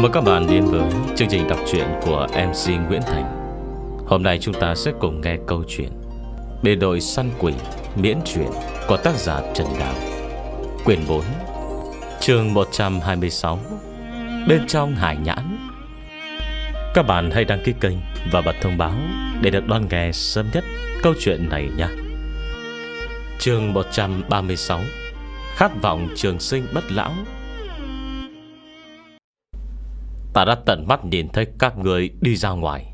Chào mừng các bạn đến với chương trình đọc truyện của MC Nguyễn Thành Hôm nay chúng ta sẽ cùng nghe câu chuyện Bề đội săn quỷ miễn truyện của tác giả Trần Đào Quyền 4 chương 126 Bên trong hải nhãn Các bạn hãy đăng ký kênh và bật thông báo để được đón nghe sớm nhất câu chuyện này nha chương 136 Khát vọng trường sinh bất lão Ta đã tận mắt nhìn thấy các người đi ra ngoài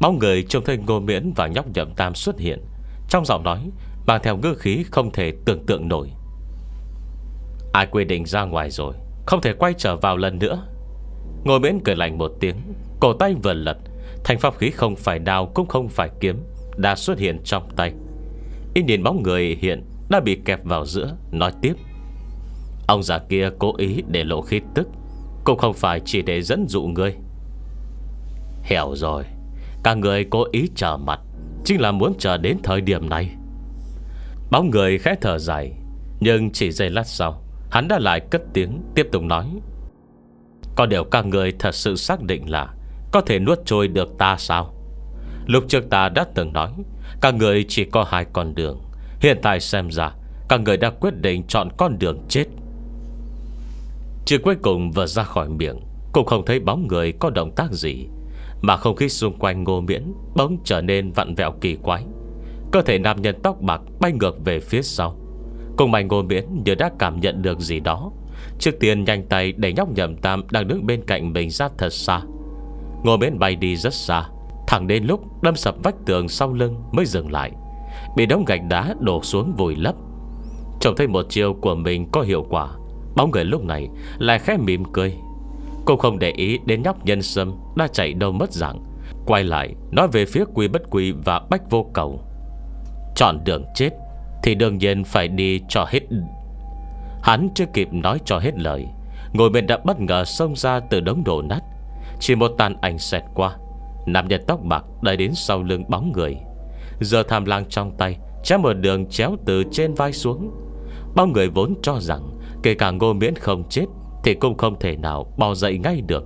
Bóng người trông thấy Ngô Miễn và nhóc nhậm tam xuất hiện Trong giọng nói Mang theo ngư khí không thể tưởng tượng nổi Ai quy định ra ngoài rồi Không thể quay trở vào lần nữa Ngô Miễn cười lạnh một tiếng Cổ tay vừa lật Thành pháp khí không phải đào cũng không phải kiếm Đã xuất hiện trong tay Y nhìn bóng người hiện Đã bị kẹp vào giữa Nói tiếp Ông già kia cố ý để lộ khí tức cũng không phải chỉ để dẫn dụ ngươi Hiểu rồi Các người cố ý chờ mặt Chính là muốn chờ đến thời điểm này Bóng người khẽ thở dài Nhưng chỉ giây lát sau Hắn đã lại cất tiếng tiếp tục nói Có điều các người thật sự xác định là Có thể nuốt trôi được ta sao Lúc trước ta đã từng nói Các người chỉ có hai con đường Hiện tại xem ra Các người đã quyết định chọn con đường chết Chữ cuối cùng vừa ra khỏi miệng Cũng không thấy bóng người có động tác gì Mà không khí xung quanh ngô miễn Bỗng trở nên vặn vẹo kỳ quái Cơ thể nam nhân tóc bạc bay ngược về phía sau Cùng mày ngô miễn như đã cảm nhận được gì đó Trước tiên nhanh tay đẩy nhóc nhầm tam Đang đứng bên cạnh mình ra thật xa Ngô miễn bay đi rất xa Thẳng đến lúc đâm sập vách tường sau lưng Mới dừng lại Bị đống gạch đá đổ xuống vùi lấp Trông thấy một chiêu của mình có hiệu quả Bóng người lúc này lại khẽ mỉm cười Cô không để ý đến nhóc nhân sâm Đã chạy đâu mất dạng Quay lại nói về phía quy bất quy và bách vô cầu Chọn đường chết Thì đương nhiên phải đi cho hết Hắn chưa kịp nói cho hết lời Ngồi bên đã bất ngờ xông ra từ đống đổ nát Chỉ một tàn ảnh xẹt qua nằm nhân tóc bạc đầy đến sau lưng bóng người Giờ tham lang trong tay Chém một đường chéo từ trên vai xuống Bao người vốn cho rằng Kể cả ngô miễn không chết Thì cũng không thể nào bò dậy ngay được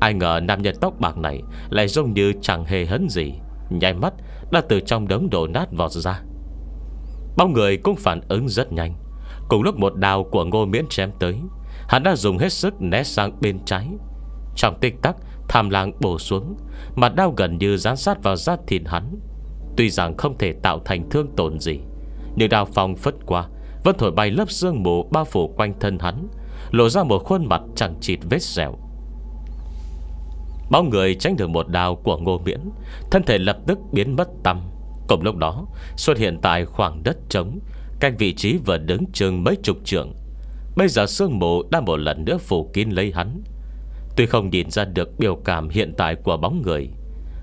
Ai ngờ nam nhân tóc bạc này Lại giống như chẳng hề hấn gì Nháy mắt đã từ trong đống đổ nát vọt ra Bao người cũng phản ứng rất nhanh Cùng lúc một đào của ngô miễn chém tới Hắn đã dùng hết sức né sang bên trái Trong tích tắc Tham lang bổ xuống Mặt đao gần như dán sát vào da thịt hắn Tuy rằng không thể tạo thành thương tổn gì Nhưng đào phong phất qua vẫn thổi bay lớp sương mù bao phủ quanh thân hắn Lộ ra một khuôn mặt chẳng chịt vết dẻo Bóng người tránh được một đao của Ngô Miễn Thân thể lập tức biến mất tăm. Cùng lúc đó xuất hiện tại khoảng đất trống Cách vị trí vừa đứng chừng mấy chục trượng Bây giờ sương mù đã một lần nữa phủ kín lấy hắn Tuy không nhìn ra được biểu cảm hiện tại của bóng người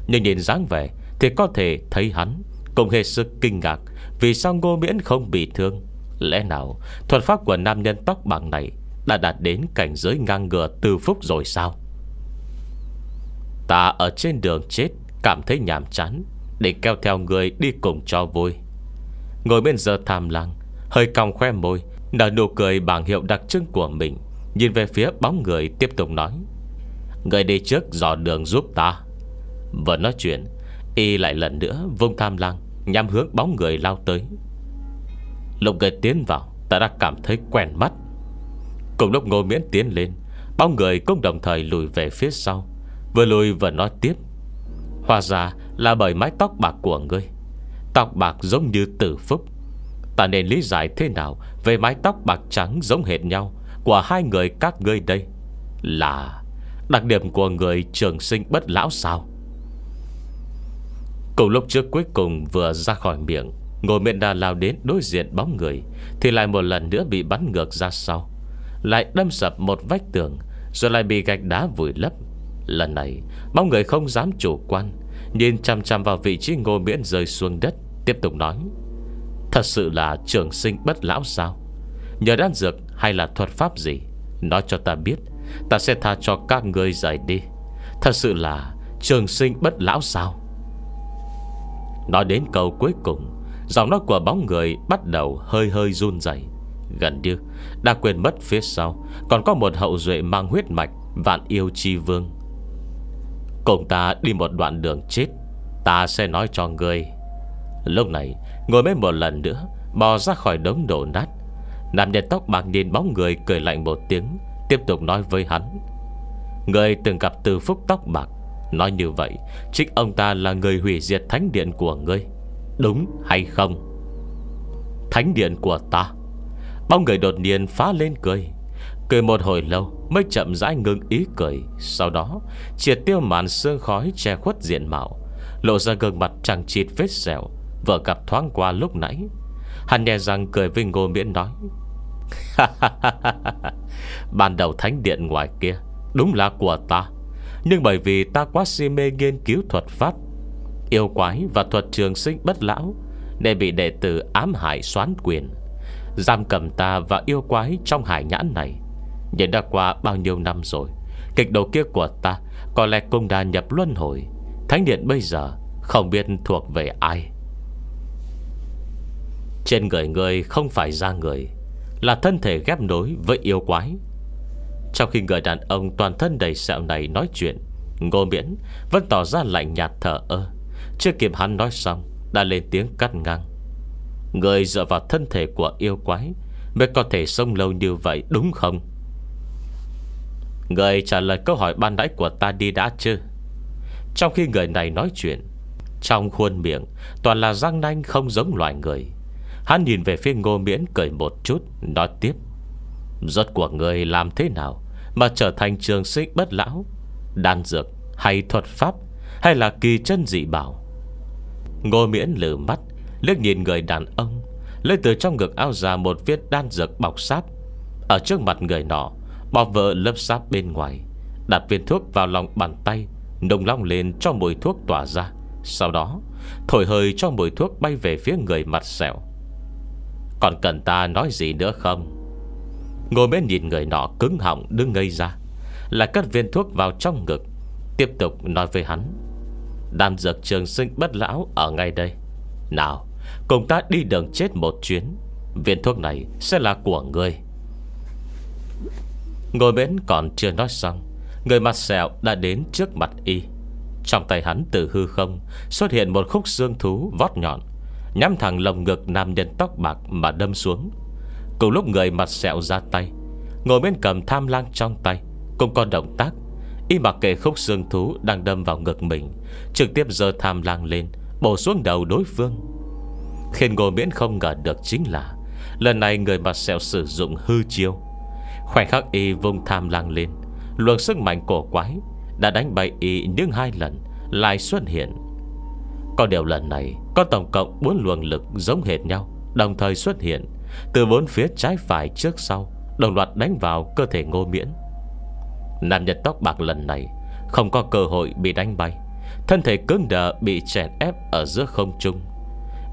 Nhưng nhìn dáng vẻ Thì có thể thấy hắn Cũng hết sức kinh ngạc Vì sao Ngô Miễn không bị thương Lẽ nào thuật pháp của nam nhân tóc bằng này Đã đạt đến cảnh giới ngang ngừa từ phúc rồi sao Ta ở trên đường chết Cảm thấy nhàm chán Để kéo theo người đi cùng cho vui Ngồi bên giờ tham lăng Hơi cong khoe môi Nở nụ cười bảng hiệu đặc trưng của mình Nhìn về phía bóng người tiếp tục nói Người đi trước dò đường giúp ta Vừa nói chuyện Y lại lần nữa vung tham lăng Nhằm hướng bóng người lao tới Lộc người tiến vào Ta đã cảm thấy quen mắt Cùng lúc ngô miễn tiến lên bao người cũng đồng thời lùi về phía sau Vừa lùi vừa nói tiếp Hóa ra là bởi mái tóc bạc của ngươi Tóc bạc giống như tử phúc Ta nên lý giải thế nào Về mái tóc bạc trắng giống hệt nhau Của hai người các ngươi đây Là Đặc điểm của người trường sinh bất lão sao Cùng lúc trước cuối cùng vừa ra khỏi miệng Ngồi miệng đà lao đến đối diện bóng người Thì lại một lần nữa bị bắn ngược ra sau Lại đâm sập một vách tường Rồi lại bị gạch đá vùi lấp Lần này bóng người không dám chủ quan Nhìn chăm chăm vào vị trí ngô miễn rơi xuống đất Tiếp tục nói Thật sự là trường sinh bất lão sao Nhờ đan dược hay là thuật pháp gì Nói cho ta biết Ta sẽ tha cho các ngươi giải đi Thật sự là trường sinh bất lão sao Nói đến câu cuối cùng Giọng nói của bóng người bắt đầu hơi hơi run rẩy Gần như đã quên mất phía sau Còn có một hậu duệ mang huyết mạch Vạn yêu chi vương Cùng ta đi một đoạn đường chết Ta sẽ nói cho ngươi Lúc này ngồi mấy một lần nữa Bò ra khỏi đống đổ nát Nam nhân tóc bạc nhìn bóng người cười lạnh một tiếng Tiếp tục nói với hắn Người từng gặp từ phúc tóc bạc Nói như vậy Trích ông ta là người hủy diệt thánh điện của ngươi đúng hay không Thánh điện của ta Bóng người đột nhiên phá lên cười Cười một hồi lâu Mới chậm rãi ngưng ý cười Sau đó triệt tiêu màn sương khói Che khuất diện mạo Lộ ra gương mặt chẳng chịt vết sẹo Vợ gặp thoáng qua lúc nãy Hắn đe rằng cười với ngô miễn nói Ban đầu thánh điện ngoài kia Đúng là của ta Nhưng bởi vì ta quá si mê nghiên cứu thuật pháp yêu quái và thuật trường sinh bất lão Nên bị đệ tử ám hại xoán quyền Giam cầm ta và yêu quái trong hải nhãn này Nhưng đã qua bao nhiêu năm rồi Kịch đầu kia của ta Có lẽ cũng đã nhập luân hồi Thánh điện bây giờ Không biết thuộc về ai Trên người người không phải da người Là thân thể ghép nối với yêu quái Trong khi người đàn ông toàn thân đầy sẹo này nói chuyện Ngô Miễn vẫn tỏ ra lạnh nhạt thở ơ chưa kịp hắn nói xong Đã lên tiếng cắt ngang Người dựa vào thân thể của yêu quái Mới có thể sống lâu như vậy đúng không Người trả lời câu hỏi ban nãy của ta đi đã chưa Trong khi người này nói chuyện Trong khuôn miệng Toàn là răng nanh không giống loài người Hắn nhìn về phía ngô miễn cười một chút Nói tiếp Rốt của người làm thế nào Mà trở thành trường sinh bất lão Đan dược hay thuật pháp hay là kỳ chân dị bảo Ngô miễn lử mắt Liếc nhìn người đàn ông Lấy từ trong ngực áo ra một viết đan dược bọc sáp Ở trước mặt người nọ Bọc vợ lớp sáp bên ngoài Đặt viên thuốc vào lòng bàn tay Nồng long lên cho mùi thuốc tỏa ra Sau đó Thổi hơi cho mùi thuốc bay về phía người mặt sẹo Còn cần ta nói gì nữa không Ngồi bên nhìn người nọ cứng họng đứng ngây ra Lại cất viên thuốc vào trong ngực Tiếp tục nói với hắn Đan dược trường sinh bất lão ở ngay đây Nào Cùng ta đi đường chết một chuyến Viên thuốc này sẽ là của ngươi Ngồi bến còn chưa nói xong Người mặt sẹo đã đến trước mặt y Trong tay hắn từ hư không Xuất hiện một khúc xương thú vót nhọn Nhắm thẳng lồng ngực nam nhân tóc bạc mà đâm xuống Cùng lúc người mặt sẹo ra tay Ngồi bên cầm tham lang trong tay Cũng có động tác Y mặc kệ khúc xương thú đang đâm vào ngực mình Trực tiếp giơ tham lang lên Bổ xuống đầu đối phương Khiến Ngô Miễn không ngờ được chính là Lần này người mặt sẹo sử dụng hư chiêu Khoảnh khắc y vung tham lang lên Luồng sức mạnh cổ quái Đã đánh bại y những hai lần Lại xuất hiện Có điều lần này Có tổng cộng bốn luồng lực giống hệt nhau Đồng thời xuất hiện Từ bốn phía trái phải trước sau Đồng loạt đánh vào cơ thể ngô miễn nam nhân tóc bạc lần này Không có cơ hội bị đánh bay Thân thể cứng đờ bị chèn ép ở giữa không trung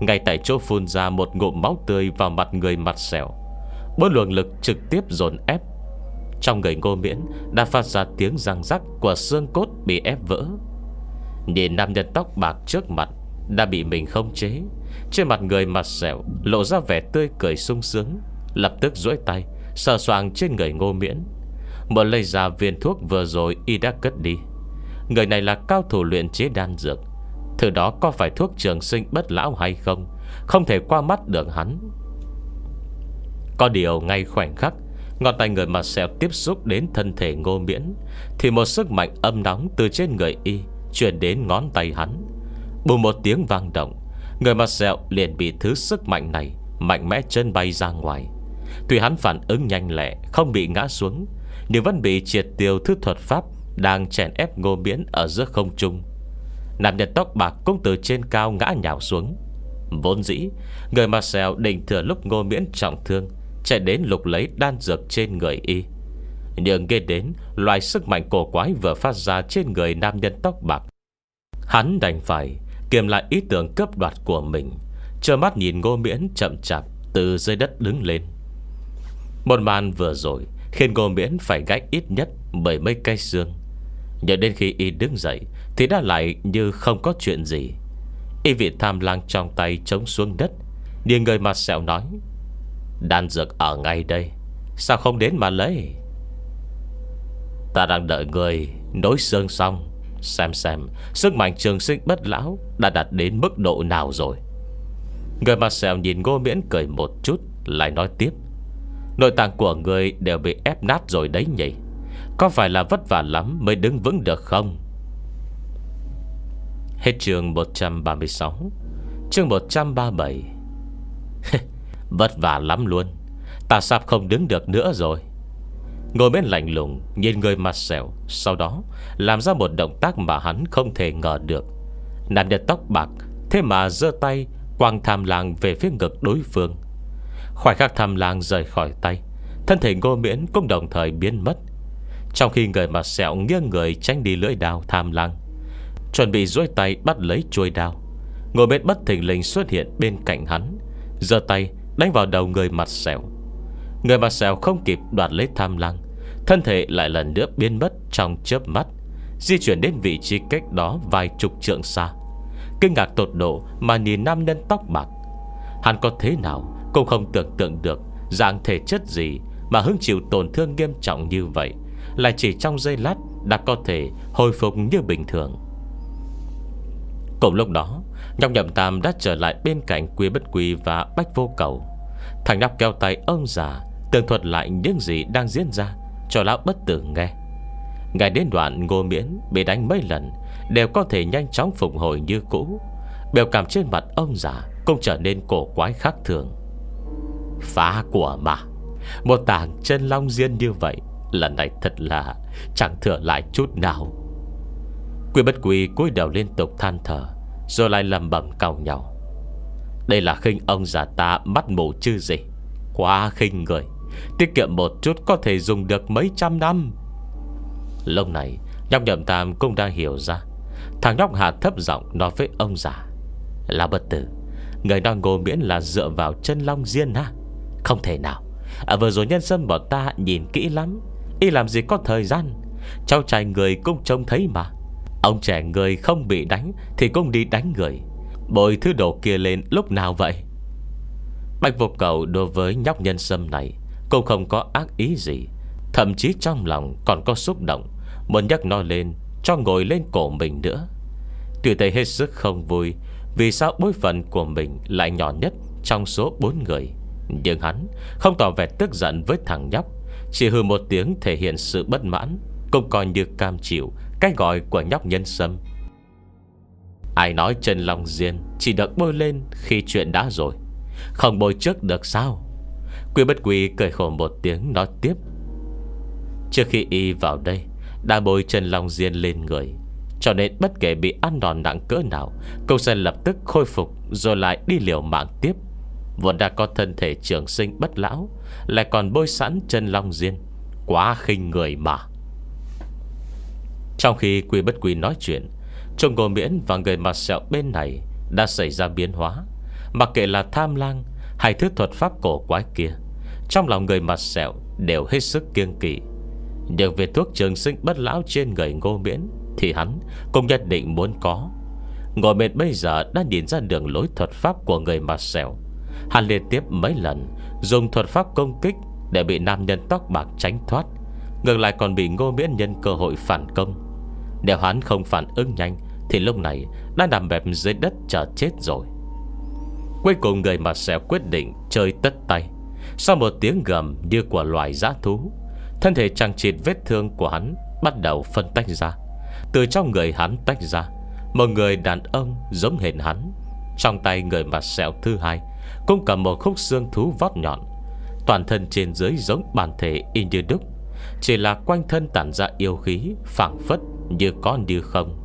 Ngay tại chỗ phun ra một ngụm máu tươi vào mặt người mặt xẻo Bốn luồng lực trực tiếp dồn ép Trong người ngô miễn đã phát ra tiếng răng rắc của xương cốt bị ép vỡ Nhìn nam nhân tóc bạc trước mặt Đã bị mình không chế Trên mặt người mặt xẻo lộ ra vẻ tươi cười sung sướng Lập tức duỗi tay Sờ soàng trên người ngô miễn Mở lấy ra viên thuốc vừa rồi y đã cất đi Người này là cao thủ luyện chế đan dược Thứ đó có phải thuốc trường sinh bất lão hay không Không thể qua mắt được hắn Có điều ngay khoảnh khắc Ngọn tay người mặt sẹo tiếp xúc đến thân thể ngô miễn Thì một sức mạnh âm nóng từ trên người y Chuyển đến ngón tay hắn Bùng một tiếng vang động Người mặt sẹo liền bị thứ sức mạnh này Mạnh mẽ chân bay ra ngoài Tuy hắn phản ứng nhanh lẹ Không bị ngã xuống Điều vẫn bị triệt tiêu thứ thuật pháp Đang chèn ép ngô miễn ở giữa không trung Nam nhân tóc bạc cũng từ trên cao ngã nhào xuống Vốn dĩ Người Marcel định thừa lúc ngô miễn trọng thương Chạy đến lục lấy đan dược trên người y Nhưng ghê đến Loài sức mạnh cổ quái vừa phát ra Trên người nam nhân tóc bạc Hắn đành phải kiềm lại ý tưởng cướp đoạt của mình Chờ mắt nhìn ngô miễn chậm chạp Từ dưới đất đứng lên Một màn vừa rồi Khiến cô miễn phải gách ít nhất Bởi mấy cây xương Nhớ đến khi y đứng dậy Thì đã lại như không có chuyện gì Y vị tham lang trong tay trống xuống đất Điền người mặt sẹo nói Đan dược ở ngay đây Sao không đến mà lấy Ta đang đợi người Nối xương xong Xem xem sức mạnh trường sinh bất lão Đã đạt đến mức độ nào rồi Người mặt sẹo nhìn ngô miễn cười một chút Lại nói tiếp Nội tạng của người đều bị ép nát rồi đấy nhỉ Có phải là vất vả lắm mới đứng vững được không Hết chương 136 Chương 137 Vất vả lắm luôn Ta sắp không đứng được nữa rồi Ngồi bên lạnh lùng Nhìn người mặt xẻo Sau đó làm ra một động tác mà hắn không thể ngờ được Nạn được tóc bạc Thế mà giơ tay Quang tham làng về phía ngực đối phương Khoảnh khắc tham lang rời khỏi tay Thân thể ngô miễn cũng đồng thời biến mất Trong khi người mặt sẹo nghiêng người tránh đi lưỡi đào tham lang Chuẩn bị duỗi tay bắt lấy chuôi đào Ngô miễn bất thình lình xuất hiện bên cạnh hắn giơ tay đánh vào đầu người mặt sẹo Người mặt sẹo không kịp đoạt lấy tham lang Thân thể lại lần nữa biến mất trong chớp mắt Di chuyển đến vị trí cách đó vài chục trượng xa Kinh ngạc tột độ mà nhìn nam nhân tóc bạc Hắn có thế nào cô không tưởng tượng được Dạng thể chất gì Mà hứng chịu tổn thương nghiêm trọng như vậy Là chỉ trong giây lát Đã có thể hồi phục như bình thường Cùng lúc đó Nhọc nhậm tam đã trở lại bên cạnh Quý bất quý và bách vô cầu Thành đắp kéo tay ông già Tường thuật lại những gì đang diễn ra Cho lão bất tử nghe Ngày đến đoạn ngô miễn Bị đánh mấy lần Đều có thể nhanh chóng phục hồi như cũ Biểu cảm trên mặt ông già Cũng trở nên cổ quái khác thường Phá của mà Một tàng chân long riêng như vậy Lần này thật là chẳng thừa lại chút nào Quy bất quy cúi đầu liên tục than thở Rồi lại lầm bẩm cầu nhau Đây là khinh ông già ta mắt mù chứ gì Quá khinh người Tiết kiệm một chút có thể dùng được mấy trăm năm lâu này Nhóc nhậm tam cũng đang hiểu ra Thằng nhóc hạ thấp giọng nói với ông già Là bất tử Người đang ngồi miễn là dựa vào chân long riêng ha không thể nào à, Vừa rồi nhân sâm bọn ta nhìn kỹ lắm Y làm gì có thời gian Cháu trai người cũng trông thấy mà Ông trẻ người không bị đánh Thì cũng đi đánh người Bồi thứ đồ kia lên lúc nào vậy Bạch vô cầu đối với nhóc nhân sâm này Cũng không có ác ý gì Thậm chí trong lòng còn có xúc động Muốn nhắc nó lên Cho ngồi lên cổ mình nữa Tuy thấy hết sức không vui Vì sao bối phận của mình lại nhỏ nhất Trong số bốn người nhưng hắn không tỏ vẻ tức giận với thằng nhóc Chỉ hư một tiếng thể hiện sự bất mãn Cũng coi như cam chịu cách gọi của nhóc nhân sâm Ai nói Trần Long Diên Chỉ được bôi lên khi chuyện đã rồi Không bôi trước được sao Quy bất quy cười khổ một tiếng nói tiếp Trước khi y vào đây Đã bôi Trần Long Diên lên người Cho nên bất kể bị ăn đòn nặng cỡ nào Cậu sẽ lập tức khôi phục Rồi lại đi liều mạng tiếp Vốn đã có thân thể trường sinh bất lão Lại còn bôi sẵn chân long diên Quá khinh người mà Trong khi quy bất quy nói chuyện Trông ngồi miễn và người mặt sẹo bên này Đã xảy ra biến hóa Mặc kệ là tham lang Hay thứ thuật pháp cổ quái kia Trong lòng người mặt sẹo đều hết sức kiêng kỵ được về thuốc trường sinh bất lão trên người ngô miễn Thì hắn cũng nhất định muốn có Ngồi miễn bây giờ đã nhìn ra đường lối thuật pháp của người mặt sẹo Hắn liên tiếp mấy lần Dùng thuật pháp công kích Để bị nam nhân tóc bạc tránh thoát Ngược lại còn bị ngô miễn nhân cơ hội phản công Nếu hắn không phản ứng nhanh Thì lúc này đã nằm bẹp dưới đất chờ chết rồi Cuối cùng người mà sẽ quyết định chơi tất tay Sau một tiếng gầm như của loài giã thú Thân thể chẳng chịt vết thương của hắn Bắt đầu phân tách ra Từ trong người hắn tách ra Một người đàn ông giống hình hắn Trong tay người mặt sẹo thứ hai cũng cầm một khúc xương thú vót nhọn Toàn thân trên dưới giống bản thể y như đúc Chỉ là quanh thân tản ra yêu khí phảng phất như có như không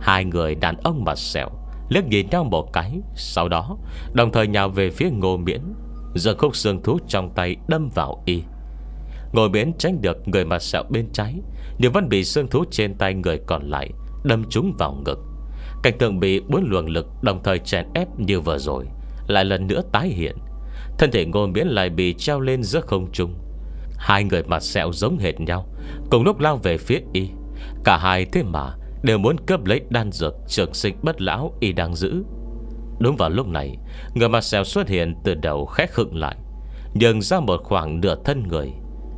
Hai người đàn ông mặt sẹo liếc nhìn nhau một cái Sau đó đồng thời nhào về phía ngô miễn Giờ khúc xương thú trong tay đâm vào y Ngô miễn tránh được người mặt sẹo bên trái Nhưng vẫn bị xương thú trên tay người còn lại Đâm trúng vào ngực Cảnh tượng bị bốn luồng lực đồng thời chèn ép như vừa rồi lại lần nữa tái hiện Thân thể ngô miễn lại bị treo lên giữa không trung Hai người mặt sẹo giống hệt nhau Cùng lúc lao về phía y Cả hai thế mà Đều muốn cướp lấy đan dược trường sinh bất lão y đang giữ Đúng vào lúc này Người mặt sẹo xuất hiện từ đầu khét khựng lại Nhường ra một khoảng nửa thân người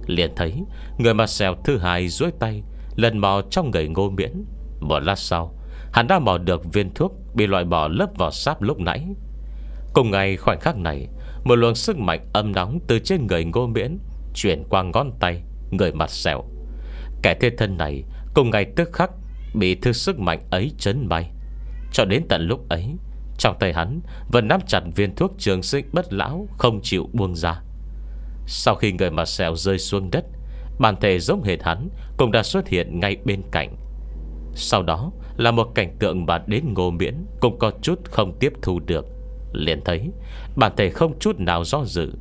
Liền thấy Người mặt sẹo thứ hai duỗi tay Lần mò trong người ngô miễn Một lát sau Hắn đã mò được viên thuốc Bị loại bỏ lớp vỏ sáp lúc nãy Cùng ngày khoảnh khắc này Một luồng sức mạnh âm nóng từ trên người ngô miễn Chuyển qua ngón tay Người mặt sẹo Kẻ thiên thân này cùng ngày tức khắc Bị thứ sức mạnh ấy chấn bay Cho đến tận lúc ấy Trong tay hắn vẫn nắm chặt viên thuốc trường sinh bất lão Không chịu buông ra Sau khi người mặt sẹo rơi xuống đất Bản thể giống hệt hắn Cũng đã xuất hiện ngay bên cạnh Sau đó là một cảnh tượng mà đến ngô miễn Cũng có chút không tiếp thu được Liền thấy Bản thể không chút nào do dự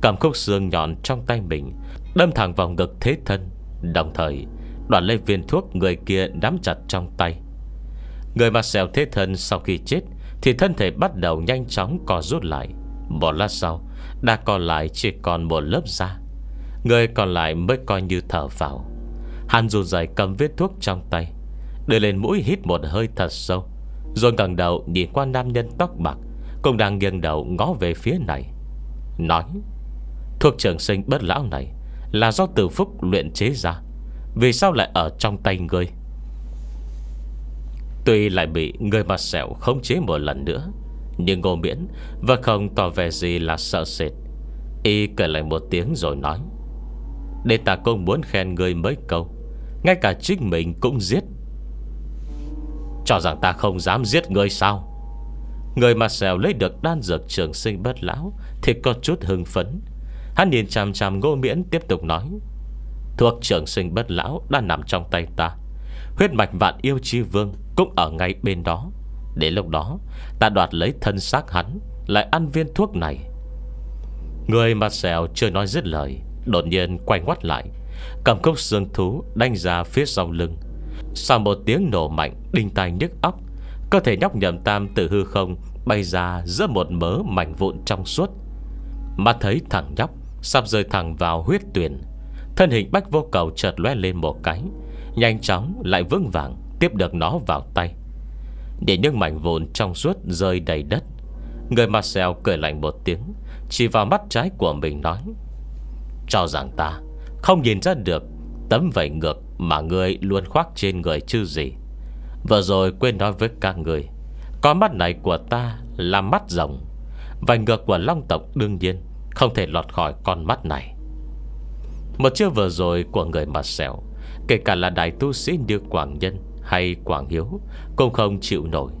Cầm khúc xương nhọn trong tay mình Đâm thẳng vào ngực thế thân Đồng thời Đoạn lấy viên thuốc người kia nắm chặt trong tay Người mà sẹo thế thân sau khi chết Thì thân thể bắt đầu nhanh chóng co rút lại Một lát sau Đã còn lại chỉ còn một lớp da Người còn lại mới coi như thở vào Hàn dù dày cầm viết thuốc trong tay Đưa lên mũi hít một hơi thật sâu Rồi gần đầu nhìn qua nam nhân tóc bạc cũng đang nghiêng đầu ngó về phía này Nói thuộc trường sinh bất lão này Là do tử phúc luyện chế ra Vì sao lại ở trong tay ngươi Tuy lại bị người mặt sẹo khống chế một lần nữa Nhưng ngô miễn Và không tỏ vẻ gì là sợ sệt Y cười lại một tiếng rồi nói Để ta cũng muốn khen người mấy câu Ngay cả chính mình cũng giết Cho rằng ta không dám giết người sao Người mà xèo lấy được đan dược trường sinh bất lão Thì có chút hưng phấn Hắn nhìn chằm chằm ngô miễn tiếp tục nói Thuốc trường sinh bất lão Đã nằm trong tay ta Huyết mạch vạn yêu chi vương Cũng ở ngay bên đó để lúc đó ta đoạt lấy thân xác hắn Lại ăn viên thuốc này Người mà xèo chưa nói dứt lời Đột nhiên quay ngoắt lại Cầm cốc xương thú đánh ra phía sau lưng Sau một tiếng nổ mạnh Đinh tai nhức óc Cơ thể nhóc nhầm tam từ hư không Bay ra giữa một mớ mảnh vụn trong suốt Mà thấy thằng nhóc Sắp rơi thẳng vào huyết tuyển Thân hình bách vô cầu chợt lóe lên một cái Nhanh chóng lại vững vàng Tiếp được nó vào tay Để những mảnh vụn trong suốt rơi đầy đất Người Marcel cười lạnh một tiếng Chỉ vào mắt trái của mình nói Cho rằng ta Không nhìn ra được Tấm vảy ngược mà ngươi luôn khoác trên người chứ gì Vừa rồi quên nói với các người Con mắt này của ta là mắt rồng Vành ngược của long tộc đương nhiên Không thể lọt khỏi con mắt này Một chiêu vừa rồi của người mặt xẻo Kể cả là đại tu sĩ như Quảng Nhân Hay Quảng Hiếu Cũng không chịu nổi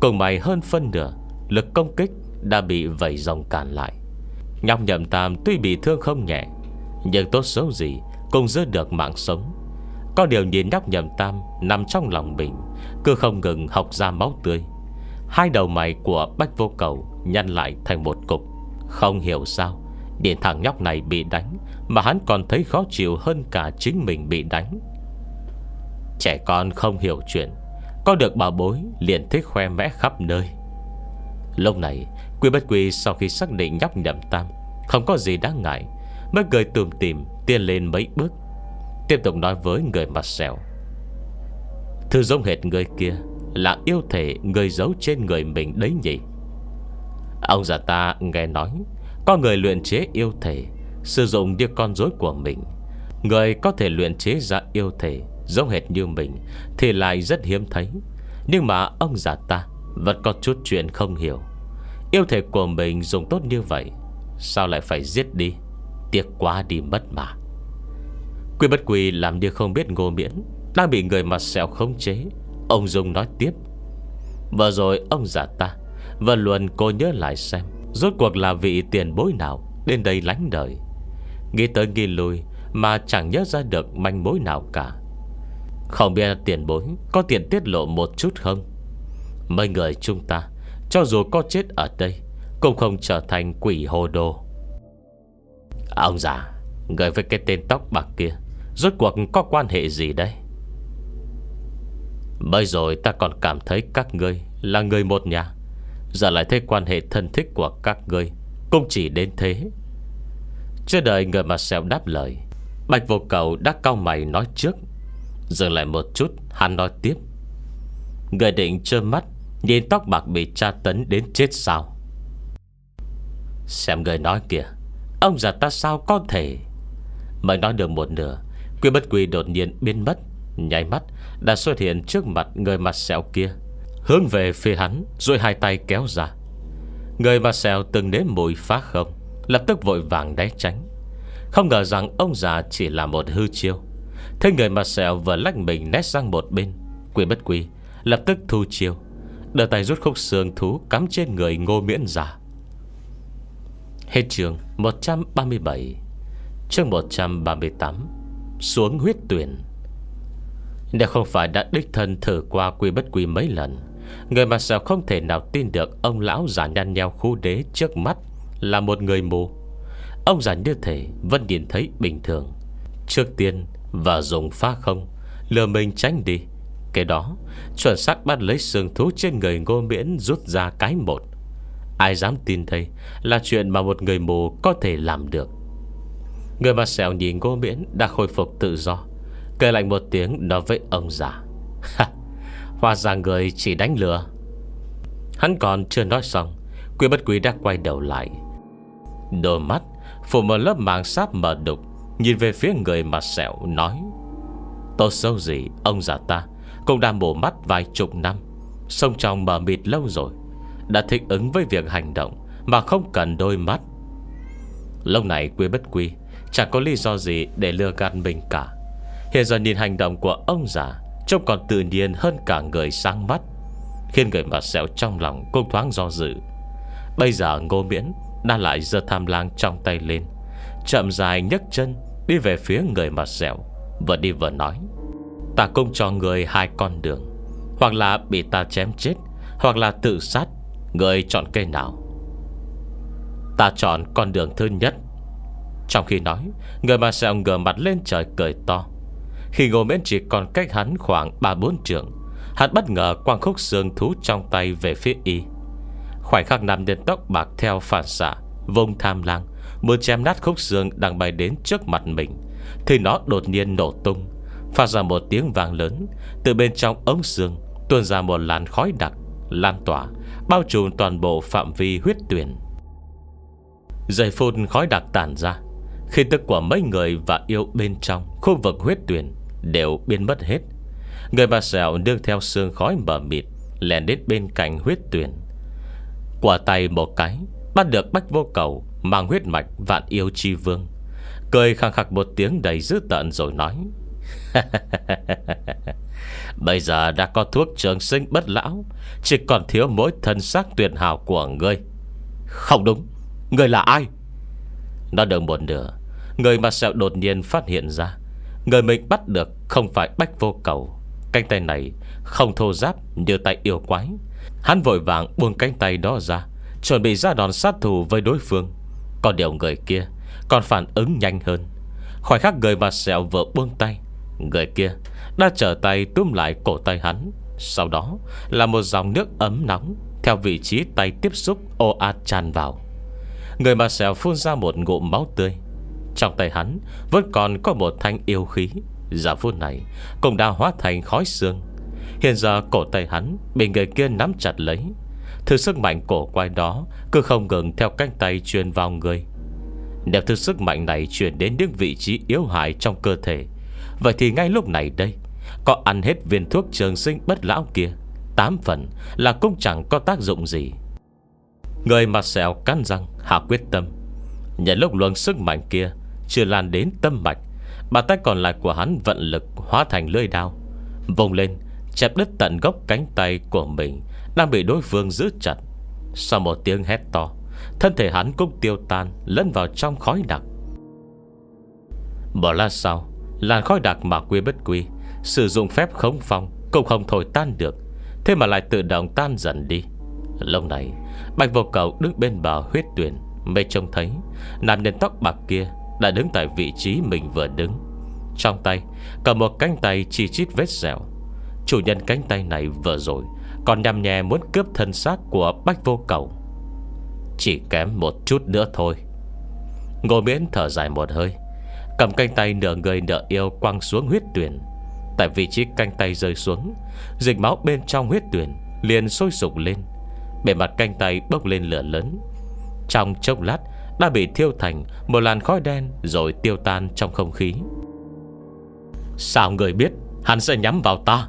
Cùng mày hơn phân nửa Lực công kích đã bị vẩy rồng cản lại Nhọc nhậm tam tuy bị thương không nhẹ Nhưng tốt xấu gì Cũng giữ được mạng sống có điều nhìn nhóc nhầm tam Nằm trong lòng mình Cứ không ngừng học ra máu tươi Hai đầu mày của bách vô cầu Nhăn lại thành một cục Không hiểu sao Điện thằng nhóc này bị đánh Mà hắn còn thấy khó chịu hơn cả chính mình bị đánh Trẻ con không hiểu chuyện Có được bà bối liền thích khoe mẽ khắp nơi Lúc này Quy bất quy sau khi xác định nhóc nhầm tam Không có gì đáng ngại Mới cười tùm tìm Tiến lên mấy bước Tiếp tục nói với người mặt sẹo Thứ giống hệt người kia Là yêu thể người giấu trên người mình đấy nhỉ Ông già ta nghe nói Có người luyện chế yêu thể Sử dụng như con rối của mình Người có thể luyện chế ra yêu thể Giống hệt như mình Thì lại rất hiếm thấy Nhưng mà ông già ta Vẫn có chút chuyện không hiểu Yêu thể của mình dùng tốt như vậy Sao lại phải giết đi Tiếc quá đi mất mà Quy bất quy làm như không biết ngô miễn Đang bị người mặt sẹo khống chế Ông Dung nói tiếp Và rồi ông giả ta Và luôn cô nhớ lại xem Rốt cuộc là vị tiền bối nào Đến đây lánh đời Nghĩ tới nghi lui Mà chẳng nhớ ra được manh mối nào cả Không biết tiền bối Có tiền tiết lộ một chút không Mấy người chúng ta Cho dù có chết ở đây Cũng không trở thành quỷ hồ đồ Ông già Người với cái tên tóc bạc kia Rốt cuộc có quan hệ gì đây Bây rồi ta còn cảm thấy các ngươi Là người một nhà Giờ lại thấy quan hệ thân thích của các ngươi Cũng chỉ đến thế Chưa đợi người mà xèo đáp lời Bạch vô cầu đã cao mày nói trước Dừng lại một chút Hắn nói tiếp Người định trơ mắt Nhìn tóc bạc bị tra tấn đến chết sao Xem người nói kìa Ông già ta sao có thể Mới nói được một nửa Quy bất quy đột nhiên biến mất Nháy mắt đã xuất hiện trước mặt người mặt sẹo kia Hướng về phía hắn Rồi hai tay kéo ra Người mặt sẹo từng nếm mùi phá không Lập tức vội vàng né tránh Không ngờ rằng ông già chỉ là một hư chiêu Thế người mặt sẹo vừa lách mình nét sang một bên Quy bất quy Lập tức thu chiêu Đưa tay rút khúc xương thú cắm trên người ngô miễn giả Hết trường 137 Chương 138 xuống huyết tuyển Nếu không phải đã đích thân thử qua quy bất quy mấy lần Người mà sao không thể nào tin được Ông lão già nhăn nheo khu đế trước mắt Là một người mù Ông già như thể vẫn nhìn thấy bình thường Trước tiên và dùng phá không Lừa mình tránh đi Cái đó chuẩn xác bắt lấy xương thú trên người ngô miễn rút ra cái một Ai dám tin thấy Là chuyện mà một người mù có thể làm được Người mà xèo nhìn cô miễn đã khôi phục tự do Cười lạnh một tiếng nói với ông già Hoa ra người chỉ đánh lừa Hắn còn chưa nói xong Quy bất quý đã quay đầu lại Đôi mắt Phủ một lớp màng sáp mờ đục Nhìn về phía người mà sẹo nói Tốt sâu gì ông già ta Cũng đã mổ mắt vài chục năm Sông trong mờ mịt lâu rồi Đã thích ứng với việc hành động Mà không cần đôi mắt Lâu này quy bất quy Chẳng có lý do gì để lừa gạt mình cả Hiện giờ nhìn hành động của ông già Trông còn tự nhiên hơn cả người sáng mắt Khiến người mặt sẹo trong lòng Cũng thoáng do dự Bây giờ Ngô Miễn Đã lại giơ tham lang trong tay lên Chậm dài nhấc chân Đi về phía người mặt sẹo Vừa đi vừa nói Ta cũng cho người hai con đường Hoặc là bị ta chém chết Hoặc là tự sát Người chọn cây nào Ta chọn con đường thứ nhất trong khi nói Người mà sẹo ngửa mặt lên trời cười to Khi ngô miễn chỉ còn cách hắn khoảng 3-4 trượng Hắn bất ngờ quang khúc xương thú trong tay về phía y Khoảnh khắc nằm đến tóc bạc theo phản xạ Vông tham lang Muốn chém nát khúc xương đang bay đến trước mặt mình Thì nó đột nhiên nổ tung Phát ra một tiếng vàng lớn Từ bên trong ống xương Tuôn ra một làn khói đặc Lan tỏa Bao trùm toàn bộ phạm vi huyết tuyển Giây phun khói đặc tản ra khi tức của mấy người và yêu bên trong Khu vực huyết tuyển đều biến mất hết Người bà sẹo đương theo sương khói mờ mịt Lèn đến bên cạnh huyết tuyển Quả tay một cái Bắt được bách vô cầu Mang huyết mạch vạn yêu chi vương Cười khăng khắc một tiếng đầy dữ tợn rồi nói Bây giờ đã có thuốc trường sinh bất lão Chỉ còn thiếu mỗi thân xác tuyệt hào của ngươi Không đúng Ngươi là ai Nó được một nửa Người mà sẹo đột nhiên phát hiện ra Người mình bắt được không phải bách vô cầu Cánh tay này không thô giáp như tay yêu quái Hắn vội vàng buông cánh tay đó ra Chuẩn bị ra đòn sát thủ với đối phương Còn điều người kia Còn phản ứng nhanh hơn Khoảnh khắc người mặt sẹo vừa buông tay Người kia đã trở tay túm lại cổ tay hắn Sau đó là một dòng nước ấm nóng Theo vị trí tay tiếp xúc ô ạt tràn vào Người mặt sẹo phun ra một ngụm máu tươi trong tay hắn Vẫn còn có một thanh yêu khí Giả vua này cũng đã hóa thành khói xương Hiện giờ cổ tay hắn Bị người kia nắm chặt lấy Thứ sức mạnh cổ quái đó Cứ không ngừng theo cánh tay truyền vào người Nếu thứ sức mạnh này truyền đến những vị trí yếu hại trong cơ thể Vậy thì ngay lúc này đây Có ăn hết viên thuốc trường sinh bất lão kia Tám phần là cũng chẳng có tác dụng gì Người mặt xẻo cắn răng Hạ quyết tâm Nhận lúc luân sức mạnh kia chưa lan đến tâm mạch Bàn tay còn lại của hắn vận lực hóa thành lưỡi đao Vùng lên Chẹp đứt tận gốc cánh tay của mình Đang bị đối phương giữ chặt Sau một tiếng hét to Thân thể hắn cũng tiêu tan Lẫn vào trong khói đặc Bỏ lát sau Làn khói đặc mà quy bất quy Sử dụng phép khống phong Cũng không thổi tan được Thế mà lại tự động tan dần đi Lâu này Bạch vô cầu đứng bên bờ huyết tuyển Mê trông thấy Nam nhân tóc bạc kia đã đứng tại vị trí mình vừa đứng Trong tay Cầm một cánh tay chi chít vết dẻo Chủ nhân cánh tay này vừa rồi Còn nhằm nhè muốn cướp thân xác của Bách Vô Cầu Chỉ kém một chút nữa thôi Ngô Miễn thở dài một hơi Cầm cánh tay nửa người nửa yêu quăng xuống huyết tuyển Tại vị trí cánh tay rơi xuống Dịch máu bên trong huyết tuyển Liền sôi sục lên Bề mặt cánh tay bốc lên lửa lớn Trong chốc lát đã bị thiêu thành một làn khói đen rồi tiêu tan trong không khí. Sao người biết hắn sẽ nhắm vào ta?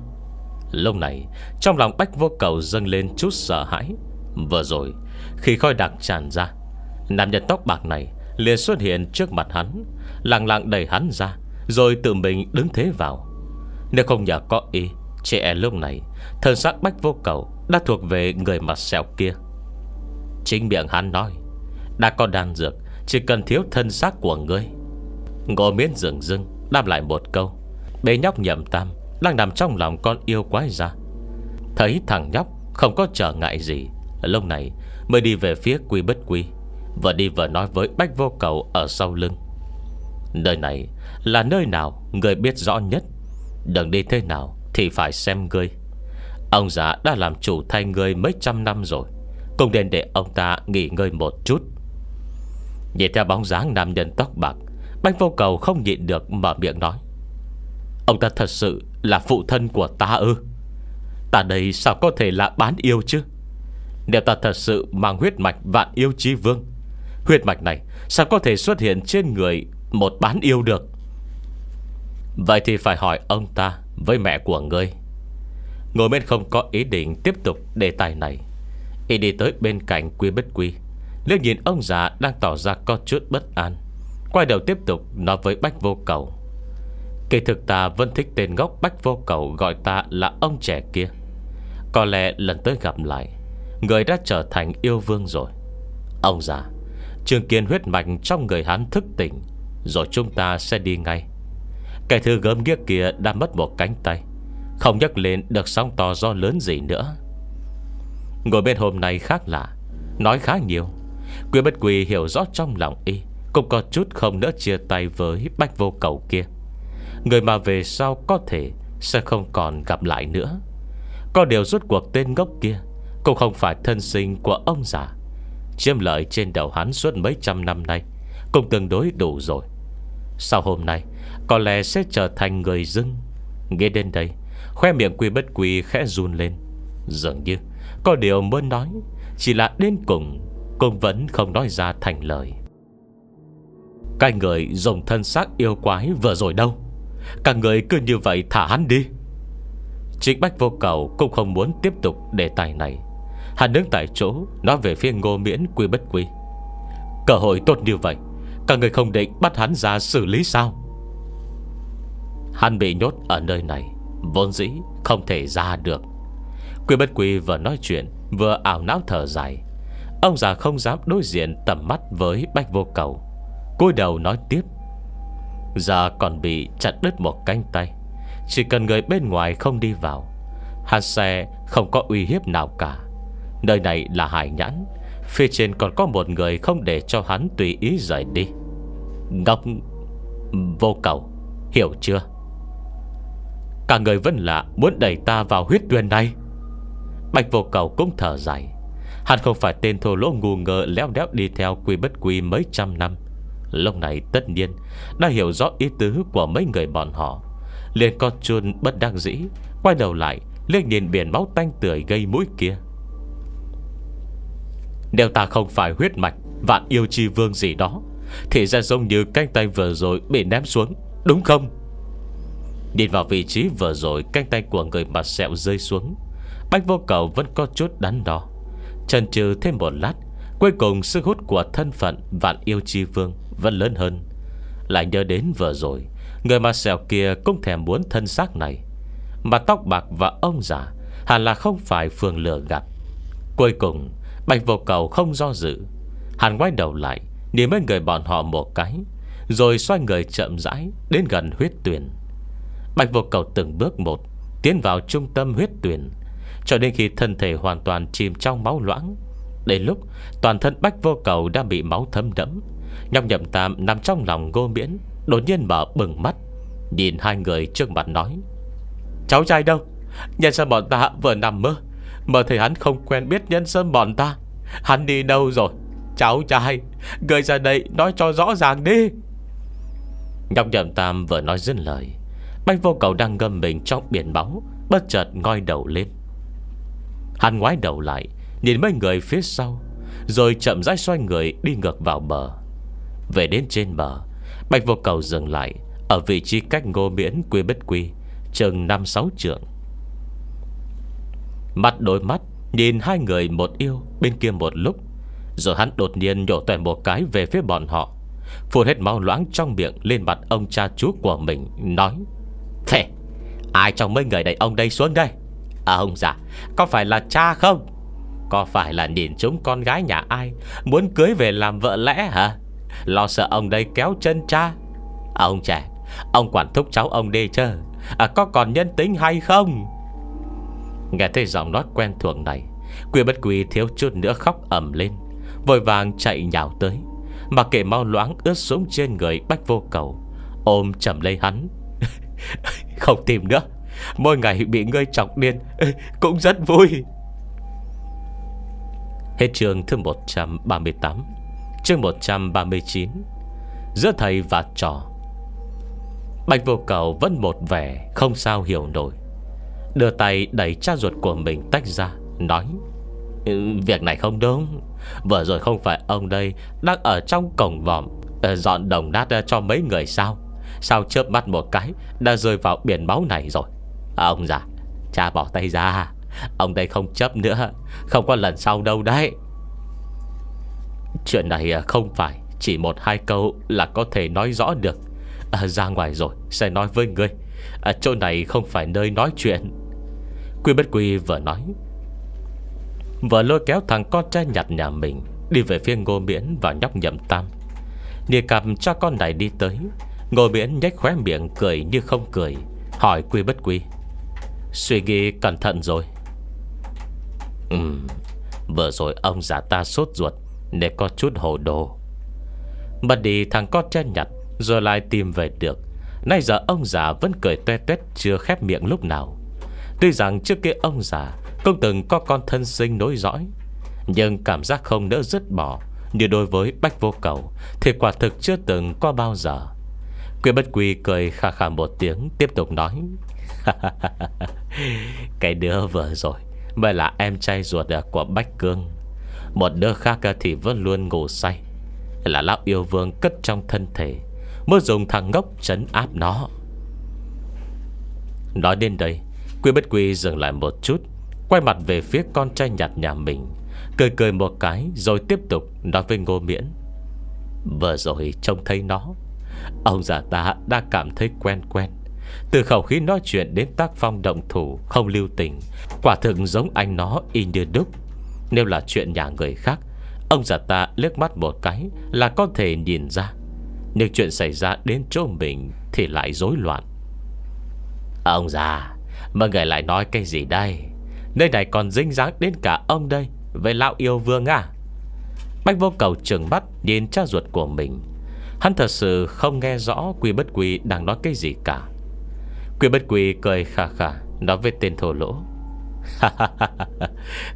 Lúc này, trong lòng Bách Vô Cầu dâng lên chút sợ hãi. Vừa rồi, khi khói đặc tràn ra, nam nhân tóc bạc này liền xuất hiện trước mặt hắn, lặng lặng đẩy hắn ra, rồi tự mình đứng thế vào. Nếu không nhờ có ý, trẻ lúc này, thân xác Bách Vô Cầu đã thuộc về người mặt sẹo kia. Chính miệng hắn nói đã có đan dược Chỉ cần thiếu thân xác của ngươi Ngộ miến dường dưng Đáp lại một câu Bế nhóc nhậm tam Đang nằm trong lòng con yêu quái ra Thấy thằng nhóc không có trở ngại gì Lúc này mới đi về phía quy bất quy Vừa đi vừa nói với bách vô cầu Ở sau lưng Nơi này là nơi nào Người biết rõ nhất Đừng đi thế nào thì phải xem ngươi Ông già đã làm chủ thay ngươi mấy trăm năm rồi Cùng đến để ông ta nghỉ ngơi một chút Nhìn theo bóng dáng nam nhân tóc bạc Bách vô cầu không nhịn được mở miệng nói Ông ta thật sự là phụ thân của ta ư Ta đây sao có thể là bán yêu chứ Nếu ta thật sự mang huyết mạch vạn yêu chi vương Huyết mạch này sao có thể xuất hiện trên người một bán yêu được Vậy thì phải hỏi ông ta với mẹ của ngươi Ngồi bên không có ý định tiếp tục đề tài này Y đi tới bên cạnh Quy Bích Quy Liếc nhìn ông già đang tỏ ra có chút bất an Quay đầu tiếp tục nói với Bách Vô Cầu Kỳ thực ta vẫn thích tên ngốc Bách Vô Cầu gọi ta là ông trẻ kia Có lẽ lần tới gặp lại Người đã trở thành yêu vương rồi Ông già Trường kiến huyết mạch trong người hắn thức tỉnh Rồi chúng ta sẽ đi ngay Cái thứ gớm ghiếc kia đã mất một cánh tay Không nhắc lên được sóng to do lớn gì nữa Ngồi bên hôm nay khác lạ Nói khá nhiều Quy bất quy hiểu rõ trong lòng y Cũng có chút không nỡ chia tay với bách vô cầu kia Người mà về sau có thể Sẽ không còn gặp lại nữa Có điều rút cuộc tên ngốc kia Cũng không phải thân sinh của ông già Chiếm lợi trên đầu hắn suốt mấy trăm năm nay Cũng tương đối đủ rồi Sau hôm nay Có lẽ sẽ trở thành người dưng Nghe đến đây Khoe miệng quy bất quy khẽ run lên Dường như Có điều muốn nói Chỉ là đến cùng cũng vẫn không nói ra thành lời Cái người dùng thân xác yêu quái vừa rồi đâu Cả người cứ như vậy thả hắn đi Trịnh Bách vô cầu Cũng không muốn tiếp tục đề tài này Hắn đứng tại chỗ Nói về phía ngô miễn quy bất quy Cơ hội tốt như vậy Cả người không định bắt hắn ra xử lý sao Hắn bị nhốt ở nơi này Vốn dĩ không thể ra được Quy bất quy vừa nói chuyện Vừa ảo não thở dài Ông già không dám đối diện tầm mắt với bách vô cầu cúi đầu nói tiếp già còn bị chặt đứt một cánh tay Chỉ cần người bên ngoài không đi vào Hạt xe không có uy hiếp nào cả Nơi này là hải nhãn Phía trên còn có một người không để cho hắn tùy ý rời đi Ngọc Vô cầu Hiểu chưa Cả người vẫn lạ muốn đẩy ta vào huyết tuyên này Bạch vô cầu cũng thở dài Hắn không phải tên thô lỗ ngu ngờ léo đéo đi theo quy bất quy mấy trăm năm Lúc này tất nhiên Đã hiểu rõ ý tứ của mấy người bọn họ liền con chuồn bất đắc dĩ Quay đầu lại liếc nhìn biển máu tanh tưởi gây mũi kia Nếu ta không phải huyết mạch Vạn yêu chi vương gì đó Thì ra giống như canh tay vừa rồi bị ném xuống Đúng không Nhìn vào vị trí vừa rồi Canh tay của người mặt sẹo rơi xuống Bách vô cầu vẫn có chút đắn đo trần trừ thêm một lát Cuối cùng sức hút của thân phận Vạn yêu chi vương vẫn lớn hơn Lại nhớ đến vừa rồi Người mà xèo kia cũng thèm muốn thân xác này Mà tóc bạc và ông già Hẳn là không phải phường lừa gạt Cuối cùng Bạch vô cầu không do dự Hàn quay đầu lại Nhìn mấy người bọn họ một cái Rồi xoay người chậm rãi Đến gần huyết tuyển Bạch vô cầu từng bước một Tiến vào trung tâm huyết tuyển cho đến khi thân thể hoàn toàn chìm trong máu loãng Đến lúc toàn thân bách vô cầu đã bị máu thấm đẫm Nhọc nhậm tam nằm trong lòng ngô miễn Đột nhiên mở bừng mắt Nhìn hai người trước mặt nói Cháu trai đâu Nhân sâm bọn ta vừa nằm mơ Mơ thấy hắn không quen biết nhân sâm bọn ta Hắn đi đâu rồi Cháu trai Người ra đây nói cho rõ ràng đi Nhọc nhậm tam vừa nói dứt lời Bách vô cầu đang ngâm mình trong biển máu Bất chợt ngoi đầu lên Hắn ngoái đầu lại Nhìn mấy người phía sau Rồi chậm rãi xoay người đi ngược vào bờ Về đến trên bờ Bạch vô cầu dừng lại Ở vị trí cách ngô miễn quy bất quy Chừng 5-6 trượng Mặt đôi mắt Nhìn hai người một yêu Bên kia một lúc Rồi hắn đột nhiên nhổ toàn một cái về phía bọn họ Phun hết máu loãng trong miệng Lên mặt ông cha chú của mình Nói Thế Ai trong mấy người đàn ông đây xuống đây À ông già Có phải là cha không Có phải là nhìn chúng con gái nhà ai Muốn cưới về làm vợ lẽ hả Lo sợ ông đây kéo chân cha À ông trẻ Ông quản thúc cháu ông đi chứ à, Có còn nhân tính hay không Nghe thấy giọng nói quen thuộc này Quy bất quy thiếu chút nữa khóc ầm lên Vội vàng chạy nhào tới Mà kệ mau loáng ướt xuống trên người bách vô cầu Ôm chầm lấy hắn Không tìm nữa Mỗi ngày bị ngươi chọc điên Cũng rất vui Hết trường thứ 138 chương 139 Giữa thầy và trò Bạch vô cầu vẫn một vẻ Không sao hiểu nổi Đưa tay đẩy cha ruột của mình tách ra Nói ừ, Việc này không đúng Vừa rồi không phải ông đây Đang ở trong cổng vòm ờ, Dọn đồng nát ờ, cho mấy người sao Sao chớp mắt một cái Đã rơi vào biển máu này rồi Ông già Cha bỏ tay ra Ông đây không chấp nữa Không có lần sau đâu đấy Chuyện này à, không phải Chỉ một hai câu là có thể nói rõ được à, Ra ngoài rồi Sẽ nói với ngươi à, Chỗ này không phải nơi nói chuyện Quy bất quy vừa nói Vừa lôi kéo thằng con trai nhặt nhà mình Đi về phía ngô miễn và nhóc nhậm tam Nia cầm cho con này đi tới Ngô miễn nhếch khóe miệng cười như không cười Hỏi quy bất quy Suy nghĩ cẩn thận rồi Ừm Vừa rồi ông giả ta sốt ruột Để có chút hồ đồ Mất đi thằng con chân nhặt Rồi lại tìm về được Nay giờ ông già vẫn cười tuét tuét Chưa khép miệng lúc nào Tuy rằng trước kia ông già Không từng có con thân sinh nối dõi Nhưng cảm giác không đỡ dứt bỏ Như đối với Bách Vô Cầu Thì quả thực chưa từng có bao giờ Quyên Bất Quy cười khà khà một tiếng Tiếp tục nói Cái đứa vừa rồi Mới là em trai ruột à, của Bách Cương Một đứa khác à, thì vẫn luôn ngủ say Là lão yêu vương cất trong thân thể Mới dùng thằng ngốc trấn áp nó Nói đến đây Quy bất quy dừng lại một chút Quay mặt về phía con trai nhạt nhà mình Cười cười một cái Rồi tiếp tục nói với Ngô Miễn Vừa rồi trông thấy nó Ông già ta đã cảm thấy quen quen từ khẩu khí nói chuyện đến tác phong động thủ Không lưu tình Quả thực giống anh nó y như đúc Nếu là chuyện nhà người khác Ông già ta liếc mắt một cái Là có thể nhìn ra Nhưng chuyện xảy ra đến chỗ mình Thì lại rối loạn Ông già Mọi người lại nói cái gì đây Nơi này còn dính dáng đến cả ông đây Về lão yêu vương à Bách vô cầu trừng mắt nhìn cha ruột của mình Hắn thật sự không nghe rõ Quy bất quy đang nói cái gì cả Quy bất quy cười khà khà Nói với tên thổ lỗ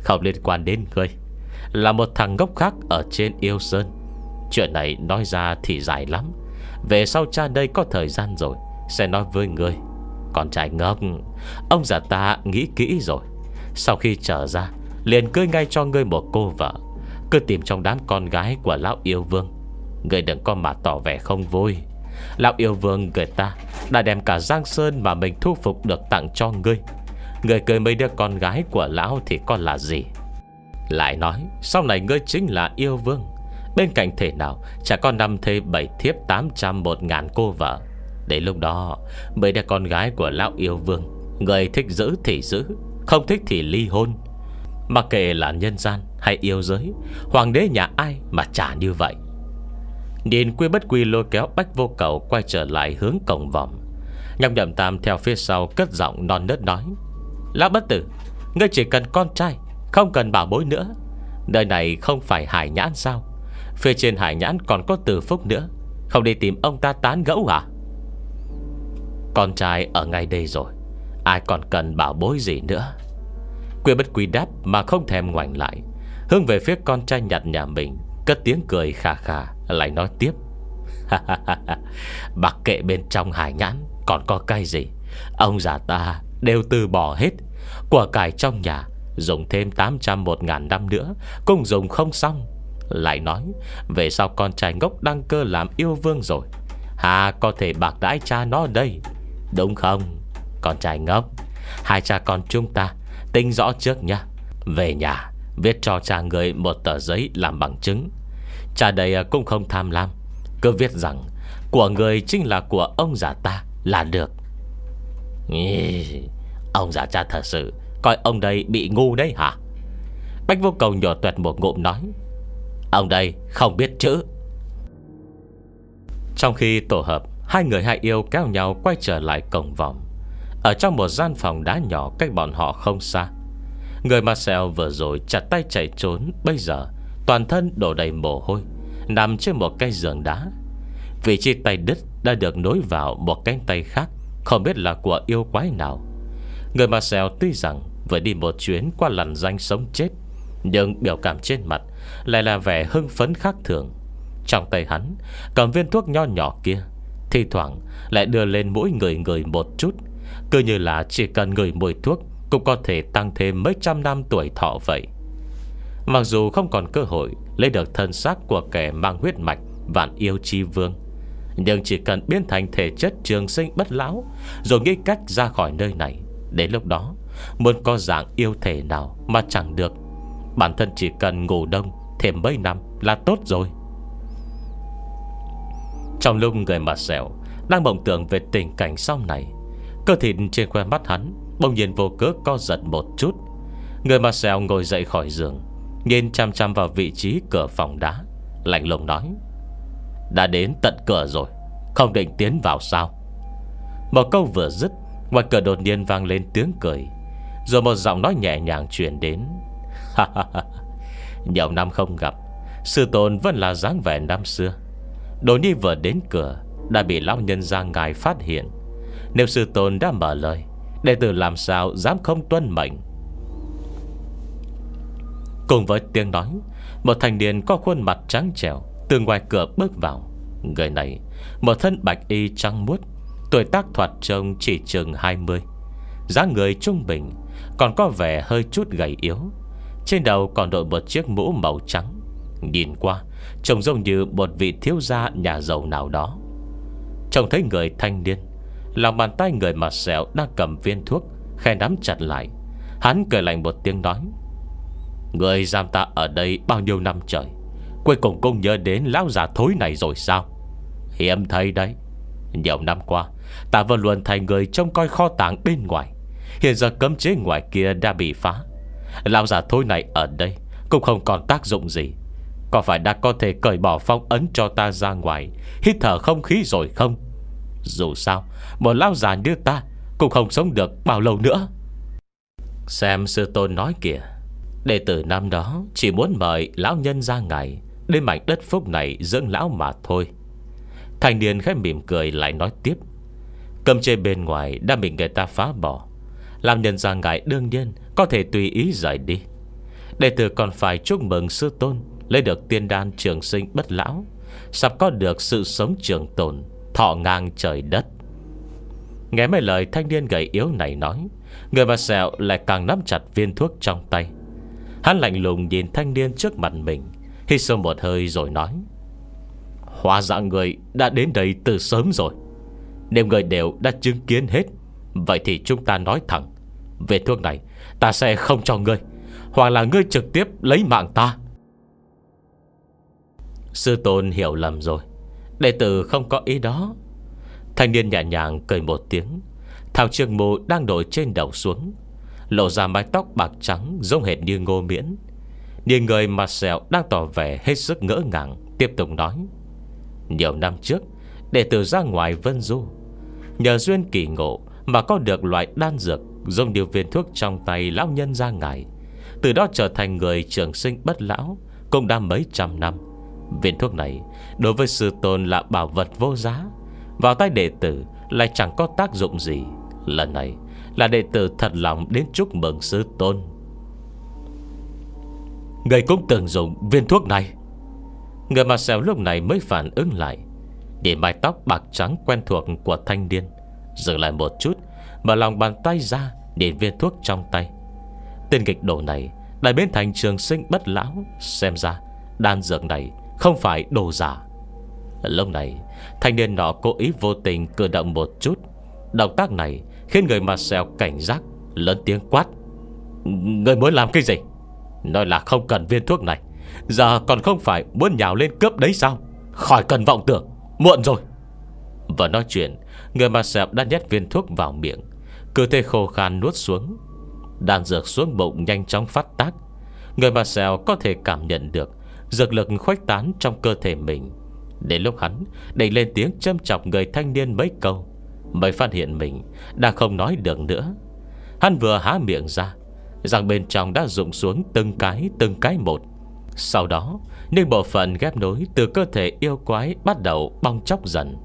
Không liên quan đến ngươi Là một thằng ngốc khác Ở trên yêu sơn Chuyện này nói ra thì dài lắm Về sau cha đây có thời gian rồi Sẽ nói với ngươi Con trai ngốc Ông già ta nghĩ kỹ rồi Sau khi trở ra Liền cưới ngay cho ngươi một cô vợ Cứ tìm trong đám con gái của lão yêu vương Ngươi đừng có mà tỏ vẻ không vui Lão yêu vương người ta Đã đem cả Giang Sơn mà mình thu phục được tặng cho ngươi Người cười mấy đứa con gái của lão thì còn là gì Lại nói Sau này ngươi chính là yêu vương Bên cạnh thể nào Chả có năm thê bảy thiếp tám trăm một ngàn cô vợ Đến lúc đó Mấy đứa con gái của lão yêu vương Người thích giữ thì giữ Không thích thì ly hôn Mặc kệ là nhân gian hay yêu giới Hoàng đế nhà ai mà chả như vậy Nhìn quy bất quy lôi kéo bách vô cầu Quay trở lại hướng cổng vòng Nhọc nhậm tam theo phía sau cất giọng non nớt nói Lão bất tử Ngươi chỉ cần con trai Không cần bảo bối nữa Nơi này không phải hải nhãn sao Phía trên hải nhãn còn có từ phúc nữa Không đi tìm ông ta tán gẫu à Con trai ở ngay đây rồi Ai còn cần bảo bối gì nữa Quy bất quy đáp mà không thèm ngoảnh lại Hướng về phía con trai nhặt nhà mình Cất tiếng cười khà khà lại nói tiếp bạc kệ bên trong hải nhãn Còn có cây gì Ông già ta đều từ bỏ hết Của cải trong nhà Dùng thêm 800 một ngàn năm nữa Cũng dùng không xong Lại nói Về sau con trai ngốc đăng cơ làm yêu vương rồi Hà có thể bạc đãi cha nó đây Đúng không Con trai ngốc Hai cha con chúng ta Tính rõ trước nha Về nhà Viết cho cha người một tờ giấy làm bằng chứng Cha đây à, cũng không tham lam Cứ viết rằng Của người chính là của ông già ta là được Ông già cha thật sự Coi ông đây bị ngu đấy hả Bách vô cầu nhỏ tuẹt một ngụm nói Ông đây không biết chữ Trong khi tổ hợp Hai người hai yêu kéo nhau quay trở lại cổng vòng Ở trong một gian phòng đá nhỏ Cách bọn họ không xa Người mà Marcel vừa rồi chặt tay chạy trốn Bây giờ Toàn thân đổ đầy mồ hôi Nằm trên một cái giường đá Vị trí tay đứt đã được nối vào một cánh tay khác Không biết là của yêu quái nào Người mà xèo tuy rằng Vừa đi một chuyến qua lằn danh sống chết Nhưng biểu cảm trên mặt Lại là vẻ hưng phấn khác thường Trong tay hắn Cầm viên thuốc nho nhỏ kia Thì thoảng lại đưa lên mỗi người người một chút Cứ như là chỉ cần người mùi thuốc Cũng có thể tăng thêm mấy trăm năm tuổi thọ vậy Mặc dù không còn cơ hội Lấy được thân xác của kẻ mang huyết mạch Vạn yêu chi vương Nhưng chỉ cần biến thành thể chất trường sinh bất lão Rồi nghĩ cách ra khỏi nơi này Đến lúc đó Muốn có dạng yêu thể nào mà chẳng được Bản thân chỉ cần ngủ đông Thêm mấy năm là tốt rồi Trong lúc người mặt dẻo Đang mộng tưởng về tình cảnh sau này Cơ thịt trên khoe mắt hắn Bỗng nhiên vô cớ co giật một chút Người mặt dẻo ngồi dậy khỏi giường Nhìn chăm chăm vào vị trí cửa phòng đá Lạnh lùng nói Đã đến tận cửa rồi Không định tiến vào sao Một câu vừa dứt Ngoài cửa đột nhiên vang lên tiếng cười Rồi một giọng nói nhẹ nhàng truyền đến Nhiều năm không gặp Sư tôn vẫn là dáng vẻ năm xưa Đồ Nhi vừa đến cửa Đã bị lão nhân ra ngài phát hiện Nếu sư tôn đã mở lời Đệ tử làm sao dám không tuân mệnh Cùng với tiếng nói Một thanh niên có khuôn mặt trắng trẻo Từ ngoài cửa bước vào Người này Một thân bạch y trắng muốt Tuổi tác thoạt trông chỉ chừng 20 Giá người trung bình Còn có vẻ hơi chút gầy yếu Trên đầu còn đội một chiếc mũ màu trắng Nhìn qua Trông giống như một vị thiếu gia nhà giàu nào đó Trông thấy người thanh niên Lòng bàn tay người mặt sẹo đang cầm viên thuốc Khe nắm chặt lại Hắn cười lạnh một tiếng nói Người giam ta ở đây bao nhiêu năm trời Cuối cùng cũng nhớ đến lão già thối này rồi sao Hiếm thấy đấy Nhiều năm qua Ta vẫn luôn thành người trông coi kho tàng bên ngoài Hiện giờ cấm chế ngoài kia đã bị phá Lão già thối này ở đây Cũng không còn tác dụng gì Có phải đã có thể cởi bỏ phong ấn cho ta ra ngoài Hít thở không khí rồi không Dù sao Một lão già như ta Cũng không sống được bao lâu nữa Xem sư tôn nói kìa Đệ tử năm đó chỉ muốn mời lão nhân ra ngày Đến mảnh đất phúc này dưỡng lão mà thôi Thành niên khẽ mỉm cười lại nói tiếp Cầm chê bên ngoài đã bị người ta phá bỏ Làm nhân ra ngại đương nhiên Có thể tùy ý giải đi Đệ tử còn phải chúc mừng sư tôn Lấy được tiên đan trường sinh bất lão Sắp có được sự sống trường tồn Thọ ngang trời đất Nghe mấy lời thanh niên gầy yếu này nói Người mà sẹo lại càng nắm chặt viên thuốc trong tay Hắn lạnh lùng nhìn thanh niên trước mặt mình Hít sâu một hơi rồi nói Hóa dạ người đã đến đây từ sớm rồi Nếu người đều đã chứng kiến hết Vậy thì chúng ta nói thẳng Về thuốc này ta sẽ không cho ngươi Hoặc là ngươi trực tiếp lấy mạng ta Sư tôn hiểu lầm rồi Đệ tử không có ý đó Thanh niên nhẹ nhàng cười một tiếng Thảo trường mù đang đổi trên đầu xuống Lộ ra mái tóc bạc trắng Giống hệt như ngô miễn Nhìn người mặt sẹo đang tỏ vẻ hết sức ngỡ ngàng Tiếp tục nói Nhiều năm trước Đệ tử ra ngoài Vân Du Nhờ duyên kỳ ngộ Mà có được loại đan dược Dùng điều viên thuốc trong tay lão nhân ra ngài Từ đó trở thành người trường sinh bất lão Cũng đã mấy trăm năm Viên thuốc này Đối với sư tôn là bảo vật vô giá Vào tay đệ tử lại chẳng có tác dụng gì Lần này là đệ tử thật lòng đến chúc mừng sư tôn Người cũng từng dùng viên thuốc này Người mà xèo lúc này mới phản ứng lại Để mái tóc bạc trắng quen thuộc của thanh niên Dừng lại một chút Mở lòng bàn tay ra Để viên thuốc trong tay Tên kịch đồ này Đại biến thành trường sinh bất lão Xem ra đan dược này không phải đồ giả Lúc này Thanh niên nọ cố ý vô tình cử động một chút Động tác này Khiến người mặt xèo cảnh giác Lớn tiếng quát Người muốn làm cái gì Nói là không cần viên thuốc này Giờ còn không phải muốn nhào lên cướp đấy sao Khỏi cần vọng tưởng Muộn rồi Và nói chuyện Người mặt xẹp đã nhét viên thuốc vào miệng Cơ thể khô khan nuốt xuống Đàn dược xuống bụng nhanh chóng phát tác Người mặt xèo có thể cảm nhận được Dược lực khuếch tán trong cơ thể mình Đến lúc hắn Đẩy lên tiếng châm chọc người thanh niên mấy câu Mới phát hiện mình Đã không nói được nữa Hắn vừa há miệng ra Rằng bên trong đã rụng xuống từng cái từng cái một Sau đó Những bộ phận ghép nối từ cơ thể yêu quái Bắt đầu bong chóc dần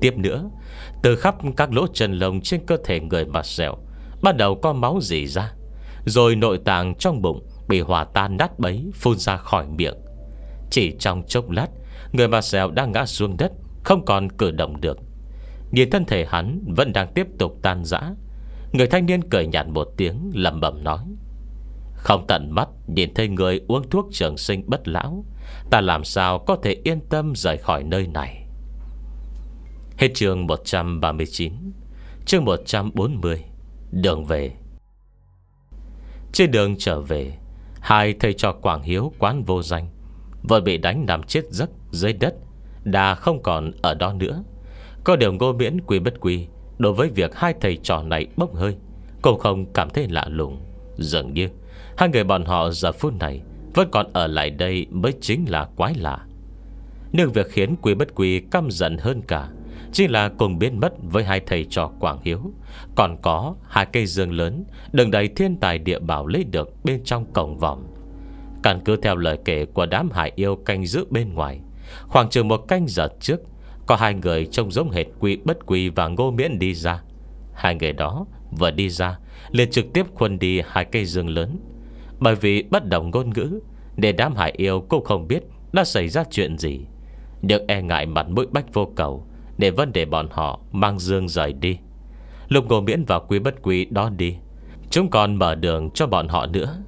Tiếp nữa Từ khắp các lỗ chân lông trên cơ thể người mặt dẻo Bắt đầu có máu dì ra Rồi nội tạng trong bụng Bị hòa tan nát bấy Phun ra khỏi miệng Chỉ trong chốc lát Người mặt dẻo đang ngã xuống đất Không còn cử động được Nhìn thân thể hắn vẫn đang tiếp tục tan rã Người thanh niên cười nhạt một tiếng lầm bẩm nói Không tận mắt nhìn thấy người uống thuốc trường sinh bất lão Ta làm sao có thể yên tâm rời khỏi nơi này Hết chương 139 Chương 140 Đường về Trên đường trở về Hai thầy trò Quảng Hiếu quán vô danh vừa bị đánh nằm chết giấc dưới đất Đà không còn ở đó nữa có điều ngô miễn quy bất quy Đối với việc hai thầy trò này bốc hơi Cũng không cảm thấy lạ lùng Dường như Hai người bọn họ giờ phút này Vẫn còn ở lại đây mới chính là quái lạ Nhưng việc khiến quy bất quy căm giận hơn cả Chỉ là cùng biến mất với hai thầy trò Quảng Hiếu Còn có hai cây dương lớn Đừng đầy thiên tài địa bảo lấy được bên trong cổng vòng Căn cứ theo lời kể của đám hải yêu canh giữ bên ngoài Khoảng chừng một canh giờ trước có hai người trông giống hệt quy bất quy và ngô miễn đi ra Hai người đó vừa đi ra liền trực tiếp khuân đi hai cây dương lớn Bởi vì bất đồng ngôn ngữ Để đám hải yêu cũng không biết Đã xảy ra chuyện gì được e ngại mặt mũi bách vô cầu Để vấn đề bọn họ mang dương rời đi Lục ngô miễn và quý bất quý đó đi Chúng còn mở đường cho bọn họ nữa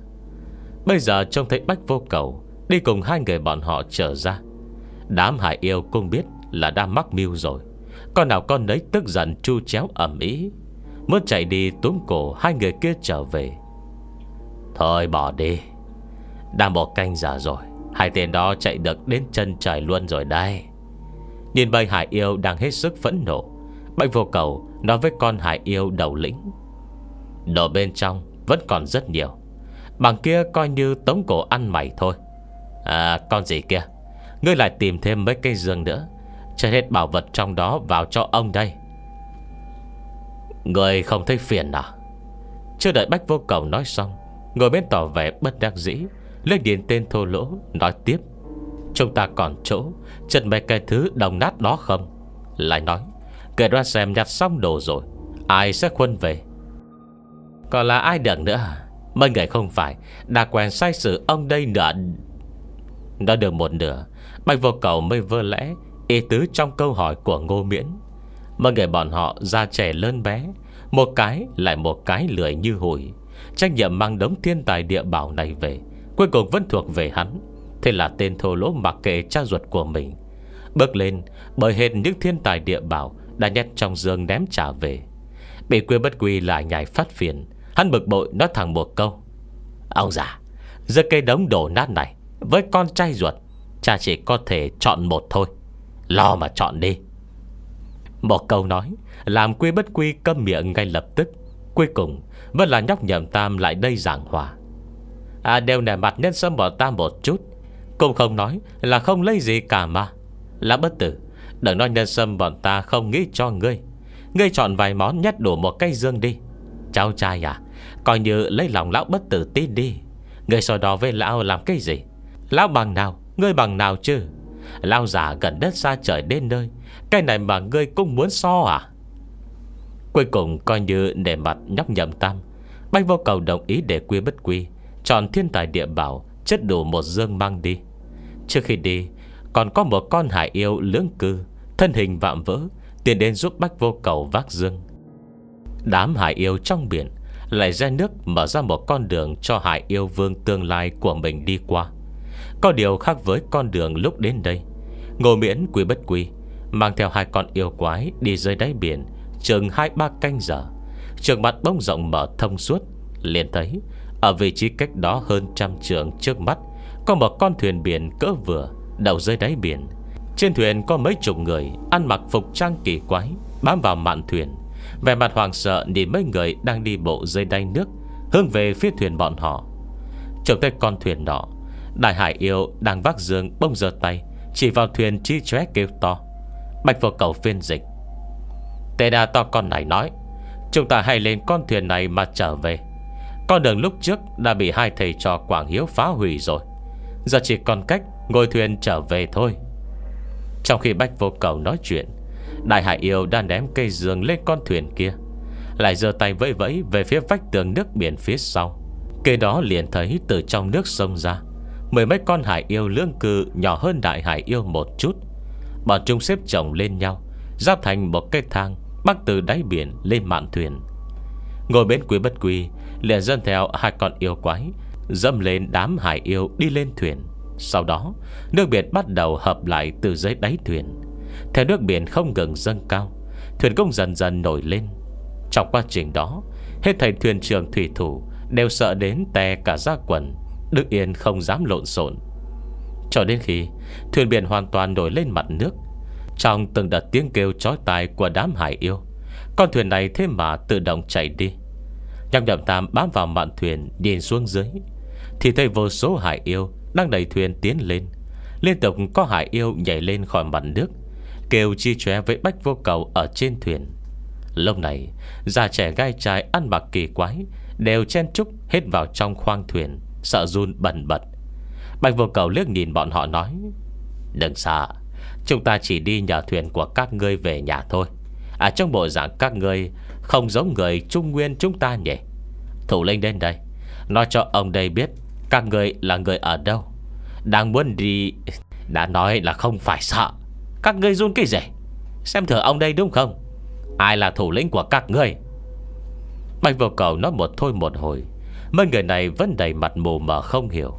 Bây giờ trông thấy bách vô cầu Đi cùng hai người bọn họ trở ra Đám hải yêu cũng biết là đã mắc mưu rồi Con nào con nấy tức giận chu chéo ẩm ý Muốn chạy đi túm cổ hai người kia trở về Thôi bỏ đi Đang bỏ canh giả rồi Hai tên đó chạy được đến chân trời luôn rồi đây Nhìn bầy hải yêu đang hết sức phẫn nộ Bạch vô cầu nói với con hải yêu đầu lĩnh Đồ bên trong vẫn còn rất nhiều Bằng kia coi như tống cổ ăn mày thôi À con gì kia Ngươi lại tìm thêm mấy cây dương nữa Chết hết bảo vật trong đó vào cho ông đây Người không thấy phiền à Chưa đợi Bách Vô Cầu nói xong Người bên tỏ vẻ bất đắc dĩ Lấy điền tên thô lỗ Nói tiếp Chúng ta còn chỗ Chân mấy cái thứ đồng nát đó không Lại nói Kể ra xem nhặt xong đồ rồi Ai sẽ khuân về Còn là ai đựng nữa à? Mấy người không phải Đã quen sai sự ông đây nữa Đã được một nửa Bạch vô cầu mới vơ lẽ Ý tứ trong câu hỏi của Ngô Miễn Mà người bọn họ ra trẻ lớn bé Một cái lại một cái lười như hủi Trách nhiệm mang đống thiên tài địa bảo này về Cuối cùng vẫn thuộc về hắn Thế là tên thô lỗ mặc kệ cha ruột của mình Bước lên Bởi hết những thiên tài địa bảo Đã nhét trong dương ném trả về Bị quy bất quy lại nhảy phát phiền Hắn bực bội nói thẳng một câu Ông già Giữa cây đống đổ nát này Với con trai ruột Cha chỉ có thể chọn một thôi Lo mà chọn đi Một câu nói Làm quy bất quy câm miệng ngay lập tức Cuối cùng Vẫn là nhóc nhậm tam lại đây giảng hòa À đều nẻ mặt nhân sâm bỏ ta một chút Cũng không nói là không lấy gì cả mà Là bất tử Đừng nói nhân sâm bọn ta không nghĩ cho ngươi Ngươi chọn vài món nhét đủ một cây dương đi Cháu trai à Coi như lấy lòng lão bất tử tin đi Ngươi so đó với lão làm cái gì Lão bằng nào Ngươi bằng nào chứ Lao giả gần đất xa trời đến nơi Cái này mà ngươi cũng muốn so à Cuối cùng coi như nề mặt nhóc nhầm tam Bách vô cầu đồng ý để quy bất quy Chọn thiên tài địa bảo Chất đủ một dương mang đi Trước khi đi Còn có một con hải yêu lưỡng cư Thân hình vạm vỡ Tiến đến giúp bách vô cầu vác dương Đám hải yêu trong biển Lại ra nước mở ra một con đường Cho hải yêu vương tương lai của mình đi qua có điều khác với con đường lúc đến đây Ngô miễn quy bất quy Mang theo hai con yêu quái đi dưới đáy biển Chừng hai ba canh giờ Trường mặt bông rộng mở thông suốt liền thấy Ở vị trí cách đó hơn trăm trường trước mắt Có một con thuyền biển cỡ vừa Đậu dưới đáy biển Trên thuyền có mấy chục người Ăn mặc phục trang kỳ quái Bám vào mạn thuyền Về mặt hoàng sợ nhìn mấy người đang đi bộ dưới đáy nước Hướng về phía thuyền bọn họ Trông thấy con thuyền đó. Đại hải yêu đang vác giường bông giơ tay Chỉ vào thuyền chi chóe kêu to Bạch vô cầu phiên dịch Tê đa to con này nói Chúng ta hãy lên con thuyền này mà trở về Con đường lúc trước đã bị hai thầy trò Quảng Hiếu phá hủy rồi Giờ chỉ còn cách ngồi thuyền trở về thôi Trong khi Bách Vô Cầu nói chuyện Đại Hải Yêu đang ném cây giường lên con thuyền kia Lại giơ tay vẫy vẫy về phía vách tường nước biển phía sau Cây đó liền thấy từ trong nước sông ra Mười mấy con hải yêu lương cư Nhỏ hơn đại hải yêu một chút Bọn chúng xếp chồng lên nhau Giáp thành một cái thang Bắc từ đáy biển lên mạn thuyền Ngồi bên quý bất quy Liền dân theo hai con yêu quái Dâm lên đám hải yêu đi lên thuyền Sau đó nước biển bắt đầu hợp lại từ dưới đáy thuyền Theo nước biển không ngừng dâng cao Thuyền cũng dần dần nổi lên Trong quá trình đó Hết thầy thuyền trưởng thủy thủ Đều sợ đến tè cả ra quần Đức Yên không dám lộn xộn Cho đến khi Thuyền biển hoàn toàn nổi lên mặt nước Trong từng đợt tiếng kêu chói tai của đám hải yêu Con thuyền này thế mà tự động chạy đi Nhạc nhậm tam bám vào mạn thuyền Nhìn xuống dưới Thì thấy vô số hải yêu Đang đẩy thuyền tiến lên Liên tục có hải yêu nhảy lên khỏi mặt nước Kêu chi chóe với bách vô cầu Ở trên thuyền Lâu này già trẻ gai trai ăn mặc kỳ quái Đều chen trúc hết vào trong khoang thuyền Sợ run bẩn bật Bạch vô cầu liếc nhìn bọn họ nói Đừng sợ Chúng ta chỉ đi nhờ thuyền của các ngươi về nhà thôi À trong bộ dạng các ngươi Không giống người Trung Nguyên chúng ta nhỉ Thủ lĩnh đến đây Nói cho ông đây biết Các ngươi là người ở đâu Đang muốn đi Đã nói là không phải sợ Các ngươi run cái gì Xem thử ông đây đúng không Ai là thủ lĩnh của các ngươi Bạch vô cầu nói một thôi một hồi Mấy người này vẫn đầy mặt mù mà không hiểu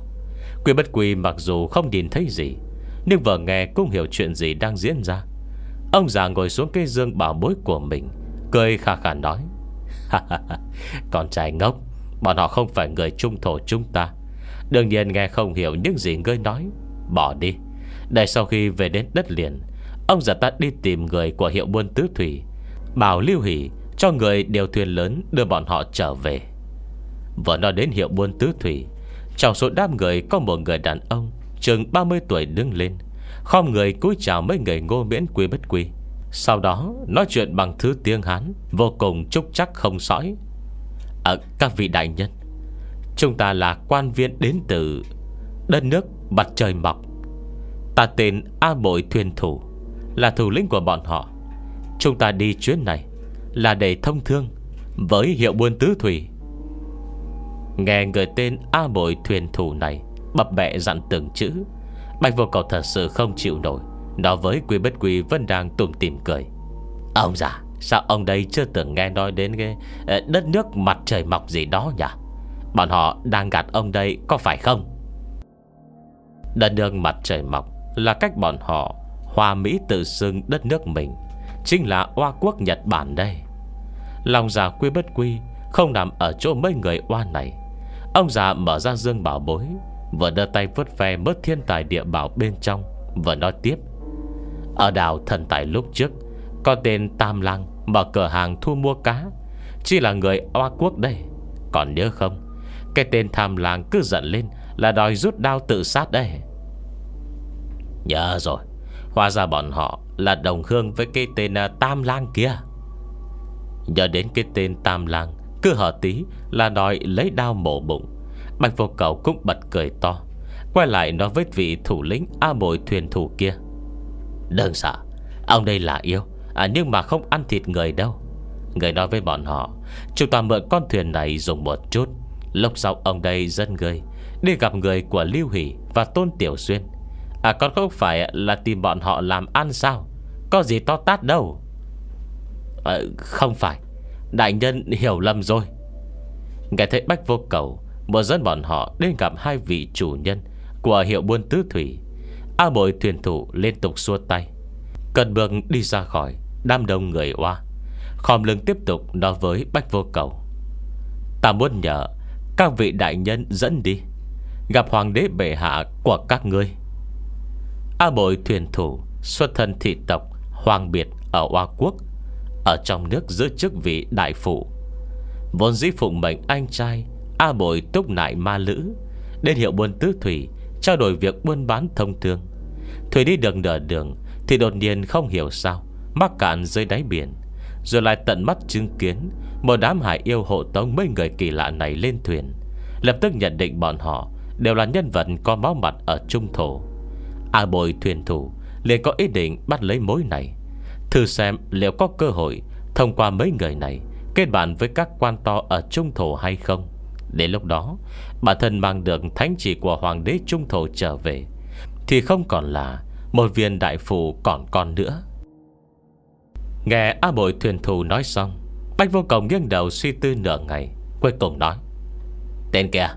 Quy bất quy mặc dù không nhìn thấy gì Nhưng vừa nghe cũng hiểu chuyện gì đang diễn ra Ông già ngồi xuống cây dương bảo bối của mình Cười khà khà nói Con trai ngốc Bọn họ không phải người trung thổ chúng ta Đương nhiên nghe không hiểu những gì ngươi nói Bỏ đi Để sau khi về đến đất liền Ông già ta đi tìm người của hiệu buôn tứ thủy Bảo lưu hỷ cho người điều thuyền lớn đưa bọn họ trở về Vừa nói đến hiệu buôn tứ thủy Trong số đám người có một người đàn ông Chừng 30 tuổi đứng lên Khom người cúi chào mấy người ngô miễn quý bất quý Sau đó nói chuyện bằng thứ tiếng Hán Vô cùng trúc chắc không sõi Ở ờ, à, các vị đại nhân Chúng ta là quan viên đến từ Đất nước mặt trời mọc Ta tên A Bội Thuyền Thủ Là thủ lĩnh của bọn họ Chúng ta đi chuyến này Là để thông thương Với hiệu buôn tứ thủy Nghe người tên A Bội thuyền thủ này Bập bẹ dặn từng chữ Bạch vô cầu thật sự không chịu nổi Nói với Quy Bất Quy vẫn đang tùm tìm cười Ông già Sao ông đây chưa từng nghe nói đến cái ờ, Đất nước mặt trời mọc gì đó nhỉ Bọn họ đang gạt ông đây Có phải không Đất nước mặt trời mọc Là cách bọn họ Hòa Mỹ tự xưng đất nước mình Chính là oa quốc Nhật Bản đây Lòng già Quy Bất Quy Không nằm ở chỗ mấy người oa này Ông già mở ra dương bảo bối Vừa đưa tay vớt ve bớt thiên tài địa bảo bên trong Vừa nói tiếp Ở đảo thần tài lúc trước Có tên Tam Lăng mở cửa hàng thu mua cá Chỉ là người Hoa Quốc đây Còn nhớ không Cái tên Tam Lăng cứ giận lên Là đòi rút đao tự sát đây Nhớ rồi Hóa ra bọn họ là đồng hương với cái tên à, Tam Lang kia Nhớ đến cái tên Tam Lang cứ hở tí là đòi lấy đao mổ bụng Bạch vô cầu cũng bật cười to Quay lại nói với vị thủ lĩnh A bội thuyền thủ kia Đừng sợ Ông đây là yêu à, Nhưng mà không ăn thịt người đâu Người nói với bọn họ Chúng ta mượn con thuyền này dùng một chút Lúc sau ông đây dân người Đi gặp người của Lưu Hỷ và Tôn Tiểu Xuyên À con không phải là tìm bọn họ làm ăn sao Có gì to tát đâu à, Không phải Đại nhân hiểu lầm rồi Nghe thấy bách vô cầu Một dân bọn họ đến gặp hai vị chủ nhân Của hiệu buôn tứ thủy A bội thuyền thủ liên tục xua tay Cần bường đi ra khỏi Đam đông người oa Khom lưng tiếp tục nói với bách vô cầu Ta muốn nhờ Các vị đại nhân dẫn đi Gặp hoàng đế bệ hạ của các ngươi A bội thuyền thủ Xuất thân thị tộc Hoàng biệt ở oa Quốc ở trong nước giữ chức vị đại phụ Vốn dĩ phụng mệnh anh trai A Bội túc nại ma lữ Đến hiệu buôn tứ Thủy Trao đổi việc buôn bán thông thương Thủy đi đường nửa đường Thì đột nhiên không hiểu sao Mắc cạn dưới đáy biển Rồi lại tận mắt chứng kiến Một đám hải yêu hộ tống mấy người kỳ lạ này lên thuyền Lập tức nhận định bọn họ Đều là nhân vật có máu mặt ở trung thổ A Bội thuyền thủ liền có ý định bắt lấy mối này Thử xem liệu có cơ hội Thông qua mấy người này Kết bạn với các quan to ở Trung Thổ hay không Đến lúc đó Bản thân mang được thánh chỉ của Hoàng đế Trung Thổ trở về Thì không còn là Một viên đại phụ còn con nữa Nghe A Bội thuyền thù nói xong Bách vô cùng nghiêng đầu suy tư nửa ngày Cuối cùng nói Tên kia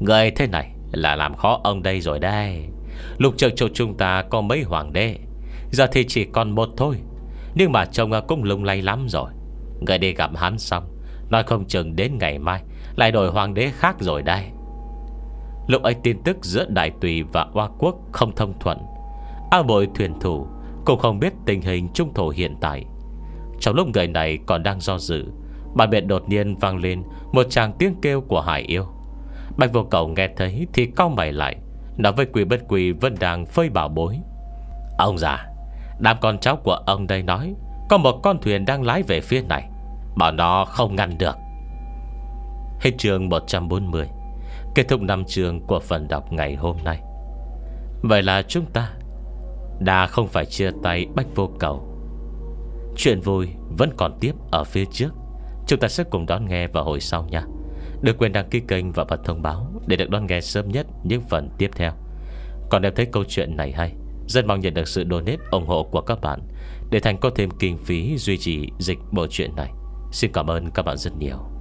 Người thế này là làm khó ông đây rồi đây Lục trợ chỗ chúng ta có mấy hoàng đế Giờ thì chỉ còn một thôi nhưng mà trông à cũng lung lay lắm rồi Người đi gặp hắn xong Nói không chừng đến ngày mai Lại đổi hoàng đế khác rồi đây Lúc ấy tin tức giữa Đại Tùy và Oa Quốc không thông thuận A bội thuyền thủ Cũng không biết tình hình trung thổ hiện tại Trong lúc người này còn đang do dự Bàn biệt đột nhiên vang lên Một chàng tiếng kêu của Hải Yêu Bạch vô cầu nghe thấy thì cau mày lại Nói với quỷ bất quỷ vẫn đang phơi bảo bối Ông già Đám con cháu của ông đây nói Có một con thuyền đang lái về phía này Bảo nó không ngăn được Hết chương 140 Kết thúc năm chương của phần đọc ngày hôm nay Vậy là chúng ta Đã không phải chia tay bách vô cầu Chuyện vui vẫn còn tiếp ở phía trước Chúng ta sẽ cùng đón nghe vào hồi sau nha Đừng quên đăng ký kênh và bật thông báo Để được đón nghe sớm nhất những phần tiếp theo Còn em thấy câu chuyện này hay rất mong nhận được sự donate ủng hộ của các bạn Để Thành có thêm kinh phí duy trì dịch bộ truyện này Xin cảm ơn các bạn rất nhiều